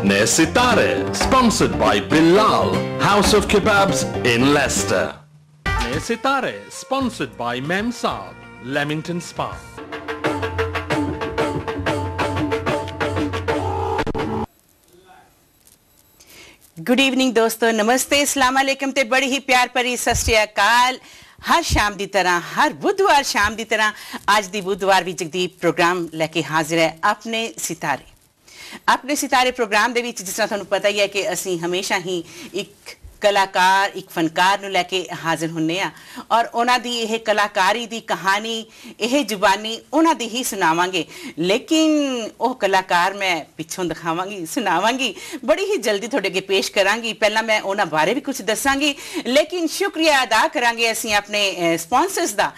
अपने सितारे sponsored by Bilal house of kebabs in Leicester अपने सितारे sponsored by Mem Sahib Leamington Spa good evening दोस्तों नमस्ते इस्लाम अलैकुम ते बड़ी ही प्यार भरी सत श्रीकाल ਹਰ हर ਦੀ ਤਰ੍ਹਾਂ ਹਰ ਬੁੱਧਵਾਰ ਸ਼ਾਮ ਦੀ ਤਰ੍ਹਾਂ ਅੱਜ ਦੀ ਬੁੱਧਵਾਰ ਵੀ ਜਗਦੀਪ ਪ੍ਰੋਗਰਾਮ ਲੈ ਕੇ ਹਾਜ਼ਰ ਹੈ ਆਪਣੇ ਸਿਤਾਰੇ ਪ੍ਰੋਗਰਾਮ ਦੇ ਵਿੱਚ ਜਿਸ ਤਰ੍ਹਾਂ ਤੁਹਾਨੂੰ ਪਤਾ ਹੀ ਹੈ ਕਿ ਅਸੀਂ ਹਮੇਸ਼ਾ ਹੀ ਇੱਕ ਕਲਾਕਾਰ ਇੱਕ ਫਨਕਾਰ ਨੂੰ ਲੈ ਕੇ ਹਾਜ਼ਰ ਹੁੰਨੇ ਆ ਔਰ ਉਹਨਾਂ ਦੀ ਇਹ ਕਲਾਕਾਰੀ ਦੀ ਕਹਾਣੀ ਇਹ ਜ਼ੁਬਾਨੀ ਉਹਨਾਂ ਦੀ ਹੀ ਸੁਣਾਵਾਂਗੇ ਲੇਕਿਨ ਉਹ ਕਲਾਕਾਰ ਮੈਂ ਪਿੱਛੋਂ ਦਿਖਾਵਾਂਗੀ ਸੁਣਾਵਾਂਗੀ ਬੜੀ ਹੀ ਜਲਦੀ ਤੁਹਾਡੇ ਅੱਗੇ ਪੇਸ਼ ਕਰਾਂਗੀ ਪਹਿਲਾਂ ਮੈਂ ਉਹਨਾਂ ਬਾਰੇ ਵੀ ਕੁਝ ਦੱਸਾਂਗੀ ਲੇਕਿਨ ਸ਼ੁਕਰੀਆ ਅਦਾ ਕਰਾਂਗੇ ਅਸੀਂ ਆਪਣੇ ਸਪਾਂਸਰਸ ਦਾ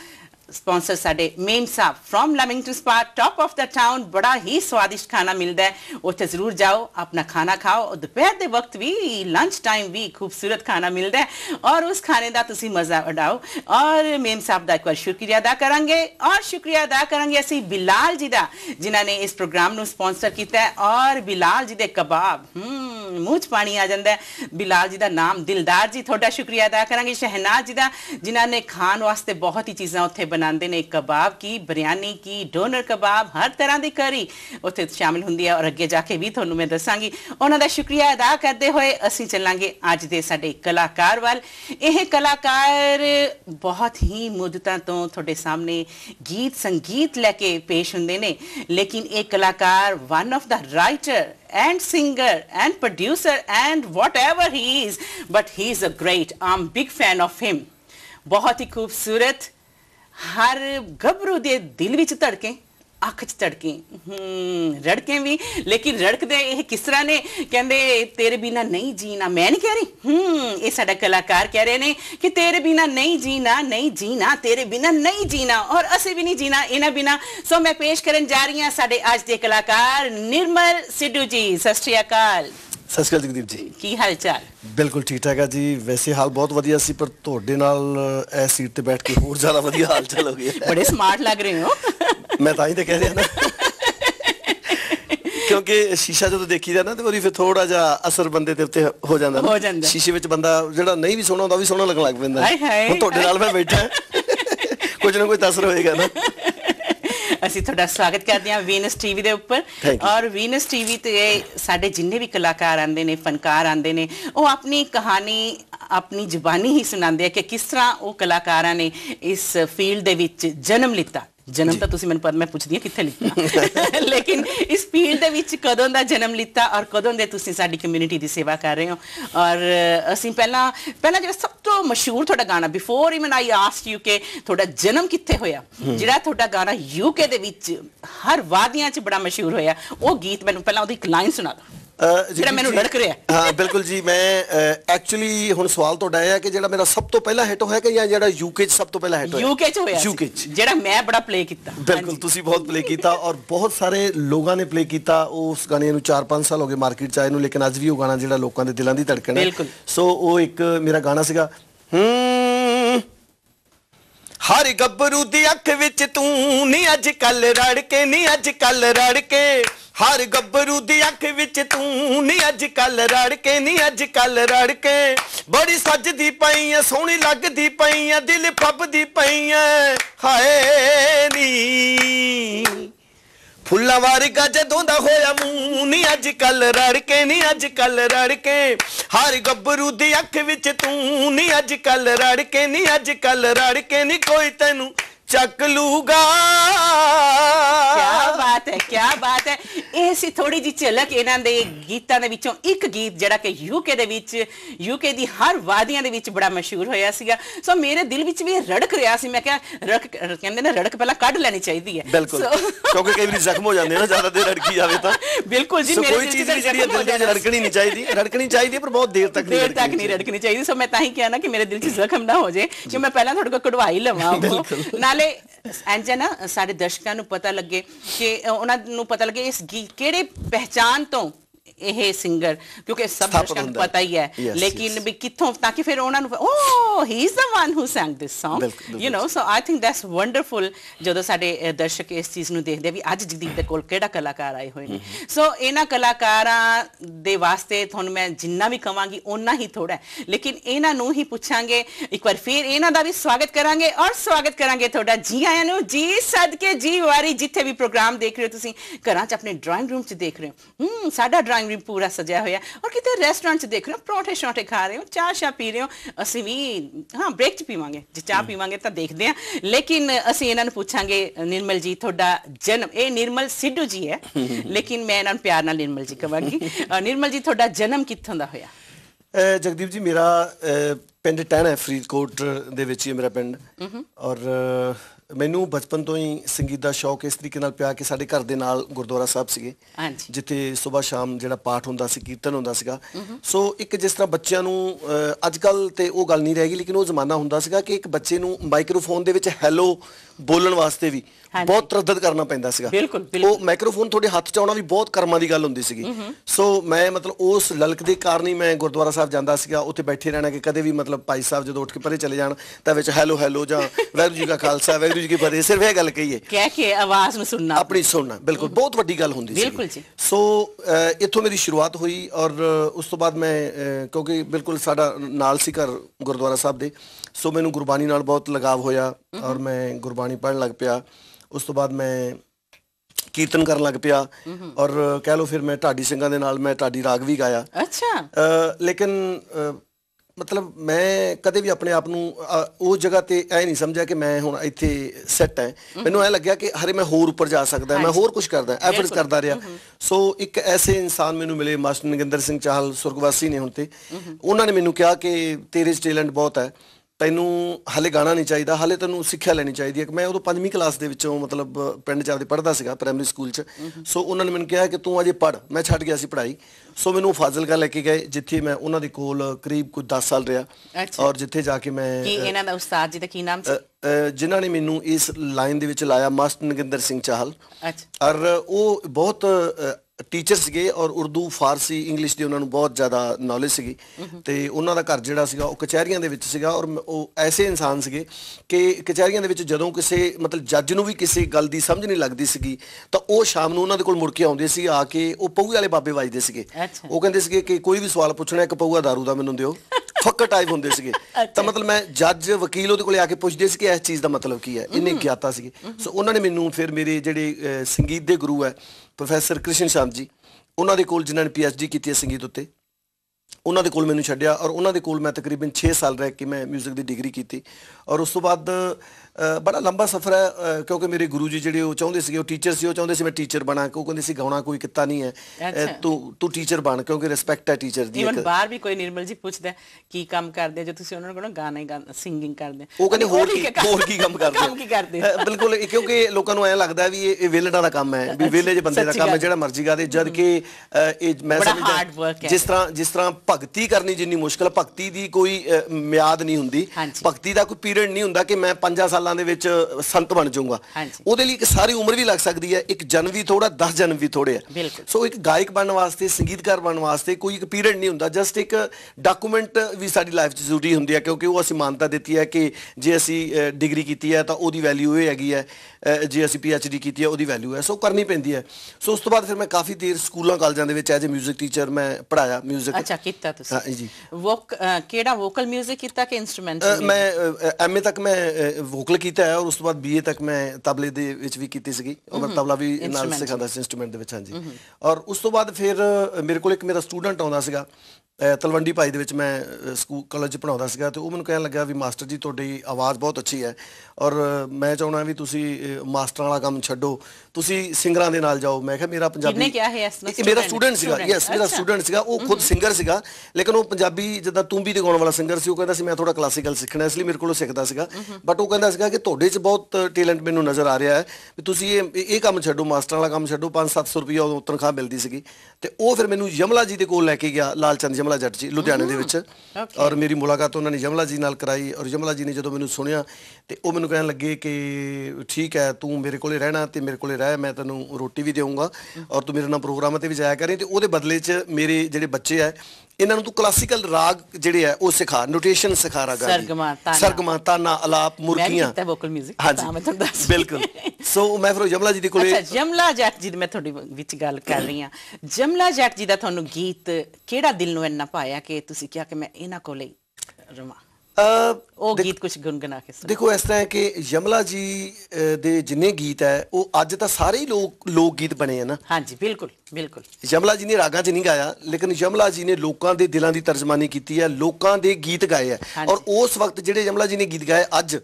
ਸਪਾਂਸਰ ਸਾਡੇ Mem Sahib firm Leamington Spa top of the town ਬੜਾ ਹੀ ਸਵਾਦਿਸ਼ਟ ਖਾਣਾ ਮਿਲਦਾ ਹੈ ਉੱਥੇ ਜ਼ਰੂਰ ਜਾਓ ਆਪਣਾ ਖਾਣਾ ਖਾਓ ਔਰ ਦੁਪਹਿਰ ਦੇ ਵਕਤ ਵੀ ਲੰਚ ਟਾਈਮ ਵੀ ਖੂਬਸੂਰਤ ਖਾਣਾ ਮਿਲਦਾ ਹੈ ਔਰ ਉਸ ਖਾਣੇ ਦਾ ਤੁਸੀਂ ਮਜ਼ਾ ਉਡਾਓ ਔਰ ਮੇਮ ਸਾਹਿਬ ਦਾ ਇੱਕ ਵਾਰ ਸ਼ੁਕਰੀਆ ਅਦਾ ਕਰਾਂਗੇ ਔਰ ਸ਼ੁਕਰੀਆ ਅਦਾ ਕਰਾਂਗੇ ਅਸੀਂ ਬਿਲਾਲ ਜੀ ਦਾ ਜਿਨ੍ਹਾਂ ਨੇ ਇਸ ਪ੍ਰੋਗਰਾਮ ਨੂੰ ਸਪਾਂਸਰ ਕੀਤਾ ਹੈ ਔਰ ਬਿਲਾਲ ਜੀ ਦੇ ਕਬਾਬ ਹਮ ਮੂੰਹ 'ਚ ਪਾਣੀ ਆ ਜਾਂਦਾ ਬਿਲਾਲ ਜੀ ਦਾ ਨਾਮ ਦਿਲਦਾਰ ਜੀ ਤੁਹਾਡਾ ਸ਼ੁਕਰੀਆ ਅਦਾ ਕਰਾਂਗੇ ਸ਼ਹਿਨਾਜ਼ ਜੀ ਦਾ ਜਿਨ੍ਹਾਂ ਨੇ ਖਾਣ ਵਾਸਤੇ ਬਹੁਤ ਹੀ ਚੀਜ਼ਾਂ ਉੱਥੇ ਬਣਾ ਬਣਾਉਂਦੇ ਨੇ ਕਬਾਬ ਕੀ ਬਿਰਿਆਨੀ ਕੀ ਡੋਨਰ ਕਬਾਬ ਹਰ ਤਰ੍ਹਾਂ ਦੀ ਕਰੀ ਉੱਥੇ ਸ਼ਾਮਿਲ ਹੁੰਦੀ ਹੈ ਔਰ ਅੱਗੇ ਜਾ ਕੇ ਵੀ ਤੁਹਾਨੂੰ ਮੈਂ ਦੱਸਾਂਗੀ ਉਹਨਾਂ ਦਾ ਸ਼ੁਕਰੀਆ ਅਦਾ ਕਰਦੇ ਹੋਏ ਅਸੀਂ ਚੱਲਾਂਗੇ ਅੱਜ ਦੇ ਸਾਡੇ ਕਲਾਕਾਰ ਵੱਲ ਇਹ ਕਲਾਕਾਰ ਬਹੁਤ ਹੀ ਮੁੱਦਤਾਂ ਤੋਂ ਤੁਹਾਡੇ ਸਾਹਮਣੇ ਗੀਤ ਸੰਗੀਤ ਲੈ ਕੇ ਪੇਸ਼ ਹੁੰਦੇ ਨੇ ਲੇਕਿਨ ਇਹ ਕਲਾਕਾਰ one of the writer and singer and producer and whatever he is but is a great i'm big fan of him ਬਹੁਤ ਹੀ ਖੂਬਸੂਰਤ ਹਰ ਗੱਭਰੂ ਦੇ ਦਿਲ ਵਿੱਚ ਧੜਕੇ ਅੱਖ 'ਚ ਧੜਕੇ ਰੜਕੇ ਵੀ ਲੇਕਿਨ ਰੜਕਦੇ ਇਹ ਕਿਸ ਤਰ੍ਹਾਂ ਨੇ ਕਹਿੰਦੇ ਤੇਰੇ ਬਿਨਾ ਨਹੀਂ ਜੀਣਾ ਮੈਂ ਨਹੀਂ ਕਹਿ ਰਹੀ ਹੂੰ ਇਹ ਸਾਡਾ ਕਲਾਕਾਰ ਕਹਿ ਰਹੇ ਨੇ ਕਿ ਤੇਰੇ ਬਿਨਾ ਨਹੀਂ ਜੀਣਾ ਨਹੀਂ ਜੀਣਾ ਤੇਰੇ ਬਿਨਾ ਨਹੀਂ ਜੀਣਾ ਔਰ ਅਸੀਂ ਵੀ ਨਹੀਂ ਜੀਣਾ ਇਹਨਾਂ ਬਿਨਾ ਸੋ ਮੈਂ ਪੇਸ਼ ਕਰਨ ਜਾ ਰਹੀ ਹਾਂ ਸਾਡੇ ਅੱਜ ਦੇ ਕਲਾਕਾਰ ਨਿਰਮਲ ਸਿੱਧੂ ਜੀ ਸਤਿ ਸ਼੍ਰੀ ਅਕਾਲ ਸਤਿ ਸ਼੍ਰੀ ਅਕਾਲ ਜਗਦੀਪ ਜੀ ਕੀ ਹਾਲ ਚਾਲ ਬਿਲਕੁਲ ਠੀਕ ਠਾਕ ਆ ਜੀ ਵੈਸੇ ਹਾਲ ਬਹੁਤ ਵਧੀਆ ਸੀ ਪਰ ਤੁਹਾਡੇ ਨਾਲ ਇਸ ਸੀਟ ਤੇ ਬੈਠ ਕੇ ਹੋਰ ਜ਼ਿਆਦਾ ਵਧੀਆ ਹਾਲ ਚਾਲ ਹੋ ਗਿਆ ਬੜੇ ਸਮਾਰਟ ਲੱਗ ਰਹੇ ਹੋ ਮੈਂ ਤਾਂ ਹੀ ਤੇ ਕਹਿ ਰਿਹਾ ਨਾ ਕਿਉਂਕਿ ਸ਼ੀਸ਼ਾ ਜਦੋਂ ਦੇਖੀਦਾ ਨਾ ਤੇ ਉਹਦੀ ਫਿਰ ਥੋੜਾ ਜਿਹਾ ਅਸਰ ਬੰਦੇ ਦੇ ਉੱਤੇ ਹੋ ਜਾਂਦਾ ਹੋ ਜਾਂਦਾ ਸ਼ੀਸ਼ੇ ਵਿੱਚ ਬੰਦਾ ਜਿਹੜਾ ਨਹੀਂ ਵੀ ਸੋਹਣਾ ਹੁੰਦਾ ਵੀ ਸੋਹਣਾ ਲੱਗਣ ਲੱਗ ਪੈਂਦਾ ਹਾਏ ਹਾਏ ਤੁਹਾਡੇ ਨਾਲ ਮੈਂ ਬੈਠਾ ਕੁਝ ਨਾ ਕੁਝ ਅਸਰ ਹੋਏਗਾ ਨਾ ਅਸੀਂ ਤੁਹਾਡਾ ਸਵਾਗਤ ਕਰਦੇ ਹਾਂ ਵੀਨਸ ਟੀਵੀ ਦੇ ਉੱਪਰ ਔਰ ਵੀਨਸ ਟੀਵੀ ਤੇ ਸਾਡੇ ਜਿੰਨੇ ਵੀ ਕਲਾਕਾਰ ਆਂਦੇ ਨੇ ਫਨਕਾਰ ਆਂਦੇ ਨੇ ਉਹ ਆਪਣੀ ਕਹਾਣੀ ਆਪਣੀ ਜ਼ੁਬਾਨੀ ਹੀ ਸੁਣਾਉਂਦੇ ਆ ਕਿ ਕਿਸ ਤਰ੍ਹਾਂ ਉਹ ਕਲਾਕਾਰਾਂ ਨੇ ਇਸ ਫੀਲਡ ਦੇ ਵਿੱਚ ਜਨਮ ਲਿੱਤਾ ਜਨਮ ਤਾਂ ਤੁਸੀਂ ਮੈਨੂੰ ਪਰ ਮੈਂ ਪੁੱਛਦੀ ਹਾਂ ਕਿੱਥੇ ਲਿਖਿਆ ਲੇਕਿਨ ਇਸ ਫੀਲਡ ਦੇ ਵਿੱਚ ਕਦੋਂ ਦਾ ਜਨਮ ਲਿੱਤਾ ਔਰ ਕਦੋਂ ਦੇ ਤੁਸੀਂ ਸਾਡੀ ਕਮਿਊਨਿਟੀ ਦੀ ਸੇਵਾ ਕਰ ਰਹੇ ਹੋ ਔਰ ਅਸੀਂ ਪਹਿਲਾਂ ਪਹਿਲਾਂ ਜਿਹੜਾ ਸਭ ਤੋਂ ਮਸ਼ਹੂਰ ਤੁਹਾਡਾ ਗਾਣਾ before even I asked you ਕਿ ਤੁਹਾਡਾ ਜਨਮ ਕਿੱਥੇ ਹੋਇਆ ਜਿਹੜਾ ਤੁਹਾਡਾ ਗਾਣਾ ਯੂਕੇ ਦੇ ਵਿੱਚ ਹਰ ਵਾਦੀਆਂ 'ਚ ਬੜਾ ਮਸ਼ਹੂਰ ਹੋਇਆ ਉਹ ਗੀਤ ਮੈਨੂੰ ਪਹਿਲਾਂ ਉਹਦੀ ਇੱਕ ਲਾਈਨ ਸੁਣਾ ਦਿਓ ਜਿਹੜਾ ਮੈਨੂੰ ਲੜਕ ਰਿਹਾ ਹਾਂ ਬਿਲਕੁਲ ਜੀ ਮੈਂ ਐਕਚੁਅਲੀ ਹੁਣ ਸਵਾਲ ਤੁਹਾਡਾ ਹੈ ਕਿ ਜਿਹੜਾ ਮੇਰਾ ਸਭ ਤੋਂ ਪਹਿਲਾ ਹਿੱਟ ਹੋਇਆ ਕਿ ਜਾਂ ਜਿਹੜਾ ਯੂਕੇ 'ਚ ਸਭ ਤੋਂ ਪਹਿਲਾ ਹਿੱਟ ਹੋਇਆ ਯੂਕੇ 'ਚ ਹੋਇਆ ਯੂਕੇ 'ਚ ਜਿਹੜਾ ਮੈਂ ਬੜਾ ਪਲੇ ਕੀਤਾ ਬਿਲਕੁਲ ਤੁਸੀਂ ਬਹੁਤ ਪਲੇ ਕੀਤਾ ਔਰ ਬਹੁਤ ਸਾਰੇ ਲੋਕਾਂ ਨੇ ਪਲੇ ਕੀਤਾ ਉਸ ਗਾਣੇ ਨੂੰ 4-5 ਸਾਲ ਹੋ ਗਏ ਮਾਰਕੀਟ 'ਚ ਆਏ ਨੂੰ ਲੇਕਿਨ ਅੱਜ ਵੀ ਉਹ ਗਾਣਾ ਜਿਹੜਾ ਲੋਕਾਂ ਦੇ ਦਿਲਾਂ ਦੀ ਧੜਕਣ ਹੈ ਸੋ ਉਹ ਇੱਕ ਮੇਰਾ ਗਾਣਾ ਸੀਗਾ ਹੂੰ ਹਰ ਗੱਭਰੂ ਦੀ ਅੱਖ ਵਿੱਚ ਤੂੰ ਨਹੀਂ ਅੱਜ ਕੱਲ ਰੜ ਕੇ ਨਹੀਂ ਅੱਜ ਕੱਲ ਰੜ ਕੇ ਹਰ ਗੱਭਰੂ ਦੀ ਅੱਖ ਵਿੱਚ ਤੂੰ ਨਹੀਂ ਅੱਜ ਕੱਲ ਰੜ ਕੇ ਨਹੀਂ ਅੱਜ ਕੱਲ ਰੜ ਕੇ ਬੜੀ ਸੱਜਦੀ ਪਈ ਐ ਸੋਹਣੀ ਲੱਗਦੀ ਪਈ ਐ ਦਿਲ ਪੱਬਦੀ ਪਈ ਐ ਹਾਏ ਨੀ ਫੁੱਲਾਂ ਕਾ ਜੇ ਦੋਂਦਾ ਹੋਇਆ ਮੂੰਹ ਨਹੀਂ ਅੱਜ ਕੱਲ ਰੜ ਕੇ ਨਹੀਂ ਅੱਜ ਕੱਲ ਰੜ ਕੇ ਹਰ ਗੱਭਰੂ ਦੀ ਅੱਖ ਵਿੱਚ ਤੂੰ ਨਹੀਂ ਅੱਜ ਕੱਲ ਰੜ ਕੇ ਨਹੀਂ ਅੱਜ ਕੱਲ ਰੜ ਕੇ ਨਹੀਂ ਕੋਈ ਤੈਨੂੰ ਚੱਕ ਲੂਗਾ ਬਾਤ ਹੈ ਕੀ ਬਾਤ ਹੈ ਇਹ ਸੀ ਥੋੜੀ ਜੀ ਝਲਕ ਇਹਨਾਂ ਦੇ ਗੀਤਾਂ ਦੇ ਵਿੱਚੋਂ ਇੱਕ ਗੀਤ ਜਿਹੜਾ ਕਿ ਯੂਕੇ ਦੇ ਵਿੱਚ ਯੂਕੇ ਦੀ ਹਰ ਵਾਦੀਆਂ ਦੇ ਵਿੱਚ ਬੜਾ ਮਸ਼ਹੂਰ ਹੋਇਆ ਸੀਗਾ ਸੋ ਮੇਰੇ ਦਿਲ ਵਿੱਚ ਵੀ ਰੜਕ ਰਿਹਾ ਸੀ ਮੈਂ ਕਿਹਾ ਰੜਕ ਕਹਿੰਦੇ ਨੇ ਰੜਕ ਪਹਿਲਾਂ ਕੱਢ ਲੈਣੀ ਚਾਹੀਦੀ ਹੈ ਬਿਲਕੁਲ ਕਿਉਂਕਿ ਕਈ ਵਾਰੀ ਜ਼ਖਮ ਹੋ ਜਾਂਦੇ ਨੇ ਨਾ ਜ਼ਿਆਦਾ ਦੇਰ ਰੜਕੀ ਜਾਵੇ ਤਾਂ ਬਿਲਕੁਲ ਜੀ ਮੇਰੇ ਦਿਲ ਵਿੱਚ ਜਿਹੜੀ ਦਿਲ ਦੇ ਰੜਕਣੀ ਨਹੀਂ ਚਾਹੀਦੀ ਰੜਕਣੀ ਚਾਹੀਦੀ ਪਰ ਬਹੁਤ ਦੇਰ ਤੱਕ ਨਹੀਂ ਦੇਰ ਤੱਕ ਨਹੀਂ ਰੜਕਣੀ ਚਾਹੀਦੀ ਸੋ ਮੈਂ ਤਾਂ ਹੀ ਕਿਹਾ ਨਾ ਕਿ ਮੇਰੇ ਦਿਲ 'ਚ ਜ਼ਖਮ ਨਾ ਹੋ ਜੇ ਕਿ ਮੈਂ ਪਹਿਲਾਂ ਤੁਹਾਡੇ ਕੋਲ ਕਢਵਾਈ ਲਵਾਂ ਨਾਲੇ ਇੰਜ ਨਾ ਸਾਡੇ ਦਰਸ਼ਕਾਂ ਨੂੰ ਪਤਾ ਲੱਗੇ ਕਿ ਉਹਨਾਂ ਨੂੰ ਪਤਾ ਲੱਗੇ ਇਸ ਕਿਹੜੇ ਪਹਿਚਾਨ ਤੋਂ ਇਹ ਸਿੰਗਰ ਕਿਉਂਕਿ ਸਭ ਨੂੰ ਪਤਾ ਹੀ ਹੈ ਲੇਕਿਨ ਵੀ ਕਿੱਥੋਂ ਤਾਂ ਕਿ ਫਿਰ ਉਹਨਾਂ ਨੂੰ ਓ ਹੀ ਇਜ਼ ਦ ਵਨ ਹੂ ਸੰਗ ਦਿਸ Song you know so i think that's wonderful ਜਦੋਂ ਸਾਡੇ ਦਰਸ਼ਕ ਇਸ ਚੀਜ਼ ਨੂੰ ਦੇਖਦੇ ਵੀ ਅੱਜ ਜਗਦੀਪ ਦੇ ਕੋਲ ਕਿਹੜਾ ਕਲਾਕਾਰ ਆਏ ਹੋਏ ਨੇ ਸੋ ਇਹਨਾਂ ਕਲਾਕਾਰਾਂ ਦੇ ਵਾਸਤੇ ਤੁਹਾਨੂੰ ਮੈਂ ਜਿੰਨਾ ਵੀ ਕਵਾਂਗੀ ਉਹਨਾਂ ਹੀ ਥੋੜਾ ਲੇਕਿਨ ਇਹਨਾਂ ਨੂੰ ਹੀ ਪੁੱਛਾਂਗੇ ਇੱਕ ਵਾਰ ਫਿਰ ਇਹਨਾਂ ਦਾ ਵੀ ਸਵਾਗਤ ਕਰਾਂਗੇ ਔਰ ਸਵਾਗਤ ਕਰਾਂਗੇ ਤੁਹਾਡਾ ਜੀ ਆਇਆਂ ਨੂੰ ਜੀ ਸਦਕੇ ਜੀ ਵਾਰੀ ਜਿੱਥੇ ਵੀ ਪ੍ਰੋਗਰਾਮ ਦੇਖ ਰਹੇ ਹੋ ਤੁਸੀਂ ਘਰਾਂ 'ਚ ਆਪਣੇ ਡਰਾਇੰਗ ਰੂਮ 'ਚ ਦੇਖ ਰਹੇ ਹੋ ਹੂੰ ਸਾਡਾ ਡਰਾਇੰਗ ਵੀ ਪੂਰਾ ਸਜਿਆ ਹੋਇਆ ਔਰ ਕਿਤੇ ਰੈਸਟੋਰੈਂਟ 'ਚ ਦੇਖ ਰਹੇ ਹੋ ਪਰੌਂਠੇ ਛੋਟੇ ਖਾ ਰਹੇ ਹੋ ਚਾਹ ਸ਼ਾ ਪੀ ਰਹੇ ਹੋ ਅਸੀਂ ਵੀ ਹਾਂ ਬ੍ਰੇਕ 'ਚ ਪੀਵਾਂਗੇ ਜੇ ਚਾਹ ਪੀਵਾਂਗੇ ਤਾਂ ਦੇਖਦੇ ਆ ਲੇਕਿਨ ਅਸੀਂ ਇਹਨਾਂ ਨੂੰ ਪੁੱਛਾਂਗੇ ਨਿਰਮਲ ਜੀ ਤੁਹਾਡਾ ਜਨਮ ਇਹ ਨਿਰਮਲ ਸਿੱਧੂ ਜੀ ਹੈ ਲੇਕਿਨ ਮੈਂ ਇਹਨਾਂ ਨੂੰ ਪਿਆਰ ਨਾਲ ਨਿਰਮਲ ਜੀ ਕਹਾਂਗੀ ਨਿਰਮਲ ਜੀ ਤੁਹਾਡਾ ਜਨਮ ਕਿੱਥੋਂ ਦਾ ਹੋਇਆ ਜਗਦੀਪ ਜੀ ਮੇਰਾ ਪਿੰਡ ਟਹਿਣਾ ਫਰੀਦਕੋਟ ਦੇ ਵਿੱਚ ਹੀ ਮੇਰਾ ਪਿੰਡ ਔਰ ਮੈਨੂੰ ਬਚਪਨ ਤੋਂ ਹੀ ਸੰਗੀਤ ਦਾ ਸ਼ੌਕ ਇਸ ਤਰੀਕੇ ਨਾਲ ਪਿਆ ਕਿ ਸਾਡੇ ਘਰ ਦੇ ਨਾਲ ਗੁਰਦੁਆਰਾ ਸਾਹਿਬ ਸੀਗੇ ਜਿੱਥੇ ਸਵੇਰ ਸ਼ਾਮ ਜਿਹੜਾ ਪਾਠ ਹੁੰਦਾ ਸੀ ਕੀਰਤਨ ਹੁੰਦਾ ਸੀਗਾ ਸੋ ਇੱਕ ਜਿਸ ਤਰ੍ਹਾਂ ਬੱਚਿਆਂ ਨੂੰ ਅੱਜ ਕੱਲ ਤੇ ਉਹ ਗੱਲ ਨਹੀਂ ਰਹਿ ਗਈ ਲੇਕਿਨ ਉਹ ਜ਼ਮਾਨਾ ਹੁੰਦਾ ਸੀਗਾ ਕਿ ਇੱਕ ਬੱਚੇ ਨੂੰ ਮਾਈਕ੍ਰੋਫੋਨ ਦੇ ਵਿੱਚ ਹੈਲੋ ਬੋਲਣ ਵਾਸਤੇ ਵੀ ਬਹੁਤ ਤਰਦਦ ਕਰਨਾ ਪੈਂਦਾ ਸੀਗਾ ਉਹ ਮਾਈਕ੍ਰੋਫੋਨ ਤੁਹਾਡੇ ਹੱਥ 'ਚ ਆਉਣਾ ਵੀ ਬਹੁਤ ਕਰਮਾਂ ਦੀ ਗੱਲ ਹੁੰਦੀ ਸੀਗੀ ਸੋ ਮੈਂ ਮਤਲਬ ਉਸ ਲਲਕ ਦੇ ਕਾਰਨ ਹੀ ਮੈਂ ਗੁਰਦੁਆਰਾ ਸਾਹਿਬ ਜਾਂਦਾ ਸੀਗਾ ਉੱਥੇ ਬੈਠੇ ਰਹਿਣਾ ਕਿ ਕਦੇ ਵੀ ਮਤਲਬ ਭਾਈ ਸਾਹਿਬ ਜਦੋਂ ਉੱਠ ਕੇ ਪਰੇ ਚਲੇ ਜਾਣ ਤਾਂ ਵਿੱਚ ਹੈਲੋ ਹੈਲੋ ਜਾਂ ਵੈਰੂ ਜੀ ਦਾ ਖਾਲਸਾ ਵੈਰੂ ਗੁਰੂ ਜੀ ਕੀ ਬਾਰੇ ਸਿਰਫ ਇਹ ਗੱਲ ਕਹੀਏ ਕਹਿ ਕੇ ਆਵਾਜ਼ ਨੂੰ ਸੁਣਨਾ ਆਪਣੀ ਸੁਣਨਾ ਬਿਲਕੁਲ ਬਹੁਤ ਵੱਡੀ ਗੱਲ ਹੁੰਦੀ ਸੀ ਬਿਲਕੁਲ ਜੀ ਸੋ ਇੱਥੋਂ ਮੇਰੀ ਸ਼ੁਰੂਆਤ ਹੋਈ ਔਰ ਉਸ ਤੋਂ ਬਾਅਦ ਮੈਂ ਕਿਉਂਕਿ ਬਿਲਕੁਲ ਸਾਡਾ ਨਾਲ ਸੀ ਘਰ ਗੁਰਦੁਆਰਾ ਸਾਹਿਬ ਦੇ ਸੋ ਮੈਨੂੰ ਗੁਰਬਾਣੀ ਨਾਲ ਬਹੁਤ ਲਗਾਵ ਹੋਇਆ ਔਰ ਮੈਂ ਗੁਰਬਾਣੀ ਪੜਨ ਲੱਗ ਪਿਆ ਉਸ ਤੋਂ ਬਾਅਦ ਮੈਂ ਕੀਰਤਨ ਕਰਨ ਲੱਗ ਪਿਆ ਔਰ ਕਹਿ ਲਓ ਫਿਰ ਮੈਂ ਢਾਡੀ ਸਿੰਘਾਂ ਦੇ ਨਾਲ ਮੈਂ ਢਾਡੀ ਰਾਗ ਵੀ ਗਾਇਆ ਅੱਛਾ ਲੇਕਿਨ ਮਤਲਬ ਮੈਂ ਕਦੇ ਵੀ ਆਪਣੇ ਆਪ ਨੂੰ ਉਹ ਜਗ੍ਹਾ ਤੇ ਐ ਨਹੀਂ ਸਮਝਿਆ ਕਿ ਮੈਂ ਹੁਣ ਇੱਥੇ ਸੈੱਟ ਐ ਮੈਨੂੰ ਐ ਲੱਗਿਆ ਕਿ ਹਰੇ ਮੈਂ ਹੋਰ ਉੱਪਰ ਜਾ ਸਕਦਾ ਮੈਂ ਹੋਰ ਕੁਝ ਕਰਦਾ ਐਫਰਟ ਕਰਦਾ ਰਿਹਾ ਸੋ ਇੱਕ ਐਸੇ ਇਨਸਾਨ ਮੈਨੂੰ ਮਿਲੇ ਮਾਸਟਰ ਨਗਿੰਦਰ ਸਿੰਘ ਚਾਹਲ ਸੁਰਗਵਾਸੀ ਨੇ ਹੁਣ ਤੇ ਉਹਨਾਂ ਨੇ ਮੈਨੂੰ ਕਿਹਾ ਕਿ ਤੇਰੇ ਸਟੇਲੈਂਟ ਟੈਲੈਂਟ ਬਹੁਤ ਹੈ ਤੈਨੂੰ ਹਲੇ ਗਾਣਾ ਨਹੀਂ ਚਾਹੀਦਾ ਹਲੇ ਤੈਨੂੰ ਸਿੱਖਿਆ ਲੈਣੀ ਚਾਹੀਦੀ ਹੈ ਕਿ ਮੈਂ ਉਦੋਂ 5ਵੀਂ ਕਲਾਸ ਦੇ ਵਿੱਚੋਂ ਮਤਲਬ ਪਿੰਡ ਚ ਆਪਦੇ ਪੜਦਾ ਸੀਗਾ ਪ੍ਰਾਇਮਰੀ ਸਕੂਲ ਚ ਸੋ ਉਹਨਾਂ ਨੇ ਮੈਨੂੰ ਕਿਹਾ ਕਿ ਤੂੰ ਅਜੇ ਪੜ ਮੈਂ ਛੱਡ ਗਿਆ ਸੀ ਪੜ੍ਹਾਈ ਸੋ ਮੈਨੂੰ ਫਾਜ਼ਿਲਕਾ ਲੈ ਕੇ ਗਏ ਜਿੱਥੇ ਮੈਂ ਉਹਨਾਂ ਦੇ ਕੋਲ ਕਰੀਬ ਕੋਈ 10 ਸਾਲ ਰਿਹਾ ਔਰ ਜਿੱਥੇ ਜਾ ਕੇ ਮੈਂ ਕੀ ਇਹਨਾਂ ਦਾ ਉਸਤਾਦ ਜੀ ਦਾ ਕੀ ਨਾਮ ਸੀ ਜਿਨ੍ਹਾਂ ਨੇ ਮੈਨੂੰ ਇਸ ਲਾਈਨ ਦੇ ਵਿੱਚ ਲਾਇਆ ਮਾਸਟਰ ਨਗਿੰਦਰ ਸਿੰਘ ਚਾਹਲ ਅੱਛਾ ਔਰ ਉਹ ਬਹੁਤ ਟੀਚਰ ਸੀਗੇ ਔਰ ਉਰਦੂ ਫਾਰਸੀ ਇੰਗਲਿਸ਼ ਦੀ ਉਹਨਾਂ ਨੂੰ ਬਹੁਤ ਜ਼ਿਆਦਾ ਨੌਲੇਜ ਸੀਗੀ ਤੇ ਉਹਨਾਂ ਦਾ ਘਰ ਜਿਹੜਾ ਸੀਗਾ ਉਹ ਕਚਹਿਰੀਆਂ ਦੇ ਵਿੱਚ ਸੀਗਾ ਔਰ ਉਹ ਐਸੇ ਇਨਸਾਨ ਸੀਗੇ ਕਿ ਕਚਹਿਰੀਆਂ ਦੇ ਵਿੱਚ ਜਦੋਂ ਕਿਸੇ ਮਤਲਬ ਜੱਜ ਨੂੰ ਵੀ ਕਿਸੇ ਗੱਲ ਦੀ ਸਮਝ ਨਹੀਂ ਲੱਗਦੀ ਸੀਗੀ ਤਾਂ ਉਹ ਸ਼ਾਮ ਨੂੰ ਉਹਨਾਂ ਦੇ ਕੋਲ ਮੁੜ ਕੇ ਆਉਂਦੇ ਸੀ ਆ ਕੇ ਉਹ ਪਊ ਵਾਲੇ ਬਾਬੇ ਵਜਦੇ ਸੀਗੇ ਉਹ ਕਹਿੰਦੇ ਸੀਗੇ ਕਿ ਕੋਈ ਵੀ ਸਵਾਲ ਪੁੱਛਣਾ ਇੱਕ ਪਊਆ दारू ਦਾ ਮੈਨੂੰ ਦਿਓ ਫੱਕਰ ਟਾਈਪ ਹੁੰਦੇ ਸੀਗੇ ਤਾਂ ਮਤਲਬ ਮੈਂ ਜੱਜ ਵਕੀਲ ਉਹਦੇ ਕੋਲੇ ਆ ਕੇ ਪੁੱਛਦੇ ਸੀ ਕਿ ਇਸ ਚੀਜ਼ ਦਾ ਮਤਲਬ ਕੀ ਹੈ ਇਹਨੇ ਗਿਆਤਾ ਸੀਗੇ ਸੋ ਉਹਨਾਂ ਨੇ ਮੈਨੂੰ ਫਿਰ ਮੇਰੇ ਜਿਹੜੇ ਸੰਗੀਤ ਦੇ ਗੁਰੂ ਹੈ ਪ੍ਰੋਫੈਸਰ ਕ੍ਰਿਸ਼ਨ ਸ਼ਾਮ ਜੀ ਉਹਨਾਂ ਦੇ ਕੋਲ ਜਿਨ੍ਹਾਂ ਨੇ ਪੀਐਚਡੀ ਕੀਤੀ ਹੈ ਸੰਗੀਤ ਉੱਤੇ ਉਹਨਾਂ ਦੇ ਕੋਲ ਮੈਨੂੰ ਛੱਡਿਆ ਔਰ ਉਹਨਾਂ ਦੇ ਕੋਲ ਮੈਂ ਤਕਰੀਬਨ 6 ਸਾਲ ਰਹਿ ਕੇ ਮੈਂ 뮤직 ਦੀ ਡਿਗਰੀ ਕੀਤੀ ਔਰ ਉਸ ਤੋਂ ਬਾਅਦ ਬੜਾ ਲੰਬਾ ਸਫ਼ਰ ਹੈ ਕਿਉਂਕਿ ਮੇਰੇ ਗੁਰੂ ਜੀ ਜਿਹੜੇ ਉਹ ਚਾਹੁੰਦੇ ਸੀਗੇ ਉਹ ਟੀਚਰ ਸੀ ਉਹ ਚਾਹੁੰਦੇ ਸੀ ਮੈਂ ਟੀਚਰ ਬਣਾ ਕਿਉਂ ਕਹਿੰਦੇ ਸੀ ਗਾਉਣਾ ਕੋਈ ਕਿੱਤਾ ਨਹੀਂ ਹੈ ਤੂੰ ਤੂੰ ਟੀਚਰ ਬਣ ਕਿਉਂਕਿ ਰਿਸਪੈਕਟ ਹੈ ਟੀਚਰ ਦੀ ਇਵਨ ਬਾਹਰ ਵੀ ਕੋਈ ਨਿਰਮਲ ਜੀ ਪੁੱਛਦਾ ਕੀ ਕੰਮ ਕਰਦੇ ਜੇ ਤੁਸੀਂ ਉਹਨਾਂ ਨੂੰ ਗਾਣਾ ਗਾਣੇ ਗਾਣਾ ਸਿੰਗਿੰਗ ਕਰਦੇ ਉਹ ਕਹਿੰਦੇ ਹੋਰ ਕੀ ਹੋਰ ਕੀ ਕੰਮ ਕਰਦੇ ਕੰਮ ਕੀ ਕਰਦੇ ਬਿਲਕੁਲ ਕਿਉਂਕਿ ਲੋਕਾਂ ਨੂੰ ਐ ਲੱਗਦਾ ਵੀ ਇਹ ਵਿਲੇਡਾ ਦਾ ਕੰਮ ਹੈ ਵੀ ਵਿਲੇਜ ਬੰਦੇ ਦਾ ਕੰਮ ਹੈ ਜਿਹੜਾ ਮਰਜ਼ੀ ਗਾ ਦੇ ਜਦ ਕਿ ਇਹ ਮੈਸੇਜ ਜਿਸ ਤਰ੍ਹਾਂ ਜਿਸ ਤਰ੍ਹਾਂ ਭਗਤੀ ਕਰਨੀ ਜਿੰਨੀ ਮੁਸ਼ਕਲ ਭਗਤੀ ਦੀ ਕੋਈ ਮਿਆਦ ਨਹੀਂ ਹੁੰਦੀ ਭਗਤੀ ਦਾ ਕੋਈ ਪੀਰੀਅਡ ਨਹੀਂ ਹੁੰਦਾ ਕਿ ਮੈਂ 5 ਸਾਲਾਂ ਦੇ ਵਿੱਚ ਸੰਤ ਬਣ ਜਾਊਂਗਾ ਉਹਦੇ ਲਈ ਇੱਕ ਸਾਰੀ ਉਮਰ ਵੀ ਲੱਗ ਸਕਦੀ ਹੈ ਇੱਕ ਜਨਮ ਵੀ ਥੋੜਾ 10 ਜਨਮ ਵੀ ਥੋੜੇ ਆ ਸੋ ਇੱਕ ਗਾਇਕ ਬਣਨ ਵਾਸਤੇ ਸੰਗੀਤਕਾਰ ਬਣਨ ਵਾਸਤੇ ਕੋਈ ਇੱਕ ਪੀਰੀਅਡ ਨਹੀਂ ਹੁੰਦਾ ਜਸਟ ਇੱਕ ਡਾਕੂਮੈਂਟ ਵੀ ਸਾਡੀ ਲਾਈਫ 'ਚ ਜ਼ਰੂਰੀ ਹੁੰਦੀ ਹੈ ਕਿਉਂਕਿ ਉਹ ਅਸੀਂ ਮਾਨਤਾ ਦਿੱਤੀ ਹੈ ਕਿ ਜੇ ਅਸੀਂ ਡਿਗਰੀ ਕੀਤੀ ਹੈ ਤਾਂ ਉਹਦੀ ਵੈਲਿਊ ਇਹ ਹੈਗੀ ਹੈ ਜੇ ਅਸੀਂ ਪੀਐਚਡੀ ਕੀਤੀ ਹੈ ਉਹਦੀ ਵੈਲਿਊ ਹੈ ਸੋ ਕਰਨੀ ਪੈਂਦੀ ਹੈ ਸੋ ਉਸ ਤੋਂ ਬਾਅਦ ਫਿਰ ਮੈਂ ਕਾਫੀ ਦੇਰ ਸਕੂਲਾਂ ਕਾਲਜਾਂ ਦੇ ਵਿੱਚ ਐਜ਼ ਅ 뮤직 ਟੀਚਰ ਮੈਂ ਪੜਾਇਆ 뮤직 ਅੱਛਾ ਕੀਤਾ ਤੁਸੀਂ ਹਾਂ ਜੀ ਵੋਕ ਕਿਹੜਾ ਵੋਕਲ 뮤직 ਕੀਤਾ ਕਿ ਇਨਸਟਰੂਮੈਂਟਲ ਮੈਂ ਐਮਏ ਤੱਕ ਮੈਂ ਵੋਕਲ ਕੀਤਾ ਹੈ ਔਰ ਉਸ ਤੋਂ ਬਾਅਦ ਬੀਏ ਤੱਕ ਮੈਂ ਤਬਲੇ ਦੇ ਵਿੱਚ ਵੀ ਕੀਤੀ ਸੀਗੀ ਔਰ ਤਬਲਾ ਵੀ ਨਾਲ ਸਿਖਾਉਂਦਾ ਸੀ ਇਨਸਟਰੂਮੈਂਟ ਦੇ ਵਿੱਚ ਹਾਂ ਜੀ ਔਰ ਉਸ ਤੋਂ ਬਾਅਦ ਫਿਰ ਮੇਰੇ ਕੋਲ ਇੱਕ ਮੇਰਾ ਸਟੂਡੈਂਟ ਆਉਂਦਾ ਸੀਗਾ ਤਲਵੰਡੀ ਭਾਈ ਦੇ ਵਿੱਚ ਮੈਂ ਸਕੂਲ ਕਾਲਜ ਪੜਾਉਂਦਾ ਸੀਗਾ ਤੇ ਉਹ ਮੈਨੂੰ ਕਹਿਣ ਲੱਗਾ ਵੀ ਮਾਸਟਰ ਜੀ ਤੁਹਾਡੀ ਆਵਾਜ਼ ਬਹੁਤ ਅੱਛੀ ਹੈ ਔਰ ਮੈਂ ਚਾਹਣਾ ਵੀ ਤੁਸੀਂ ਮਾਸਟਰਾਂ ਵਾਲਾ ਕੰਮ ਛੱਡੋ ਤੁਸੀਂ ਸਿੰਗਰਾਂ ਦੇ ਨਾਲ ਜਾਓ ਮੈਂ ਕਿਹਾ ਮੇਰਾ ਪੰਜਾਬੀ ਕਿਹਨੇ ਕਿਹਾ ਹੈ ਇਸ ਨੂੰ ਮੇਰਾ ਸਟੂਡੈਂਟ ਸੀਗਾ ਯੈਸ ਮੇਰਾ ਸਟੂਡੈਂਟ ਸੀਗਾ ਉਹ ਖੁਦ ਸਿੰਗਰ ਸੀਗਾ ਲੇਕਿਨ ਉਹ ਪੰਜਾਬੀ ਜਿੱਦਾਂ ਤੂੰਬੀ ਦੇ ਗਾਉਣ ਵਾਲਾ ਸਿੰਗਰ ਸੀ ਉਹ ਕਹਿੰਦਾ ਸੀ ਮੈਂ ਥੋੜਾ ਕਲਾਸਿਕਲ ਸਿੱਖਣਾ ਇਸ ਲਈ ਮੇਰੇ ਕੋਲੋਂ ਸਿੱਖਦਾ ਸੀਗਾ ਬਟ ਉਹ ਕਹਿੰਦਾ ਸੀਗਾ ਕਿ ਤੁਹਾਡੇ 'ਚ ਬਹੁਤ ਟੈਲੈਂਟ ਮੈਨੂੰ ਨਜ਼ਰ ਆ ਰਿਹਾ ਹੈ ਵੀ ਤੁਸੀਂ ਇਹ ਇਹ ਕੰਮ ਛੱਡੋ ਮਾਸਟਰਾਂ ਵਾਲਾ ਕੰਮ ਛੱਡੋ 5-700 ਰੁਪਏ ਉਹ ਤਨਖਾਹ ਮਿਲਦੀ ਸੀਗੀ ਤੇ ਉਹ ਫਿਰ ਮੈਨੂੰ ਯਮਲਾ ਜੀ ਦੇ ਕੋਲ ਲੈ ਕੇ ਗਿਆ ਲਾਲਚੰਦ ਜਮਲਾ ਜੱਟ ਜੀ ਲੁਧਿਆਣੇ ਦੇ ਵਿੱਚ ਔਰ ਮੇਰੀ ਮੁਲਾਕਾਤ ਉਹਨਾਂ ਨੇ ਜਮਲਾ ਜੀ ਨਾਲ ਕਰਾਈ ਔਰ ਜਮਲਾ ਜੀ ਨੇ ਜਦੋਂ ਮੈਨੂੰ ਸੁਣਿਆ ਤੇ ਉਹ ਮੈਨੂੰ ਕਹਿਣ ਲੱਗੇ ਕਿ ਠੀਕ ਹੈ ਤੂੰ ਮੇਰੇ ਕੋਲੇ ਰਹਿਣਾ ਤੇ ਮੇਰੇ ਕੋਲੇ ਰਹਿ ਮੈਂ ਤੈਨੂੰ ਰੋਟੀ ਵੀ ਦੇਵਾਂਗਾ ਔਰ ਤੂੰ ਮੇਰੇ ਨਾਲ ਪ੍ਰੋਗਰਾਮਾਂ ਤੇ ਵੀ ਜਾਇਆ ਕਰੇ ਤੇ ਉਹਦੇ ਬਦਲੇ 'ਚ ਮੇਰੇ ਜਿਹੜੇ ਬੱਚੇ ਆ ਇਹਨਾਂ ਨੂੰ ਤੂੰ ਕਲਾਸੀਕਲ ਰਾਗ ਜਿਹੜੇ ਆ ਉਹ ਸਿਖਾ ਨੋਟੇਸ਼ਨ ਸਿਖਾ ਰਗਾ ਸਰਗਮਾ ਤਾਨਾ ਸਰਗਮਾ ਤਾਨਾ ਅਲਾਪ ਮੁਰਕੀਆਂ ਮੈਂ ਕੀਤਾ ਵੋਕਲ 뮤직 ਤਾਂ ਮੈਂ ਤੁਹਾਨੂੰ ਦੱਸ ਬਿਲਕੁਲ ਸੋ ਮੈਂ ਫਿਰ ਜਮਲਾ ਜੀ ਦੇ ਕੋਲੇ ਅੱਛਾ ਜਮਲਾ ਜੱਟ ਜੀ ਦੀ ਮੈਂ ਤੁਹਾਡੀ ਵਿੱਚ ਗੱਲ ਕਰ ਰਹੀ ਆ ਜਮਲਾ ਜੱਟ ਜੀ ਦਾ ਤੁਹਾਨੂੰ ਗੀਤ ਕਿਹੜਾ ਦਿਲ ਨੂੰ ਇੰਨਾ ਪਾਇਆ ਕਿ ਤੁਸੀਂ ਕਿਹਾ ਕਿ ਮੈਂ ਇਹਨਾਂ ਕੋਲੇ ਰਮਾ ਉਹ ਗੀਤ ਕੁਝ ਗੁੰਗਨਾ ਕੇ ਸੁਣੋ ਦੇਖੋ ਇਸ ਤਰ੍ਹਾਂ ਹੈ ਕਿ ਯਮਲਾ ਜੀ ਦੇ ਜਿੰਨੇ ਗੀਤ ਹੈ ਉਹ ਅੱਜ ਤਾਂ ਸਾਰੇ ਹੀ ਲੋਕ ਲੋਕ ਗੀਤ ਬਣੇ ਹਨ ਹਾਂਜੀ ਬਿਲਕੁਲ ਬਿਲਕੁਲ ਯਮਲਾ ਜੀ ਨੇ ਰਾਗਾਂ 'ਚ ਨਹੀਂ ਗਾਇਆ ਲੇਕਿਨ ਯਮਲਾ ਜੀ ਨੇ ਲੋਕਾਂ ਦੇ ਦਿਲਾਂ ਦੀ ਤਰਜਮਾਨੀ ਕੀਤੀ ਹੈ ਲੋਕਾਂ ਦੇ ਗੀਤ ਗਾਏ ਹੈ ਔਰ ਉਸ ਵਕਤ ਜਿਹੜੇ ਯਮਲਾ ਜੀ ਨੇ ਗੀਤ ਗਾਏ ਅੱਜ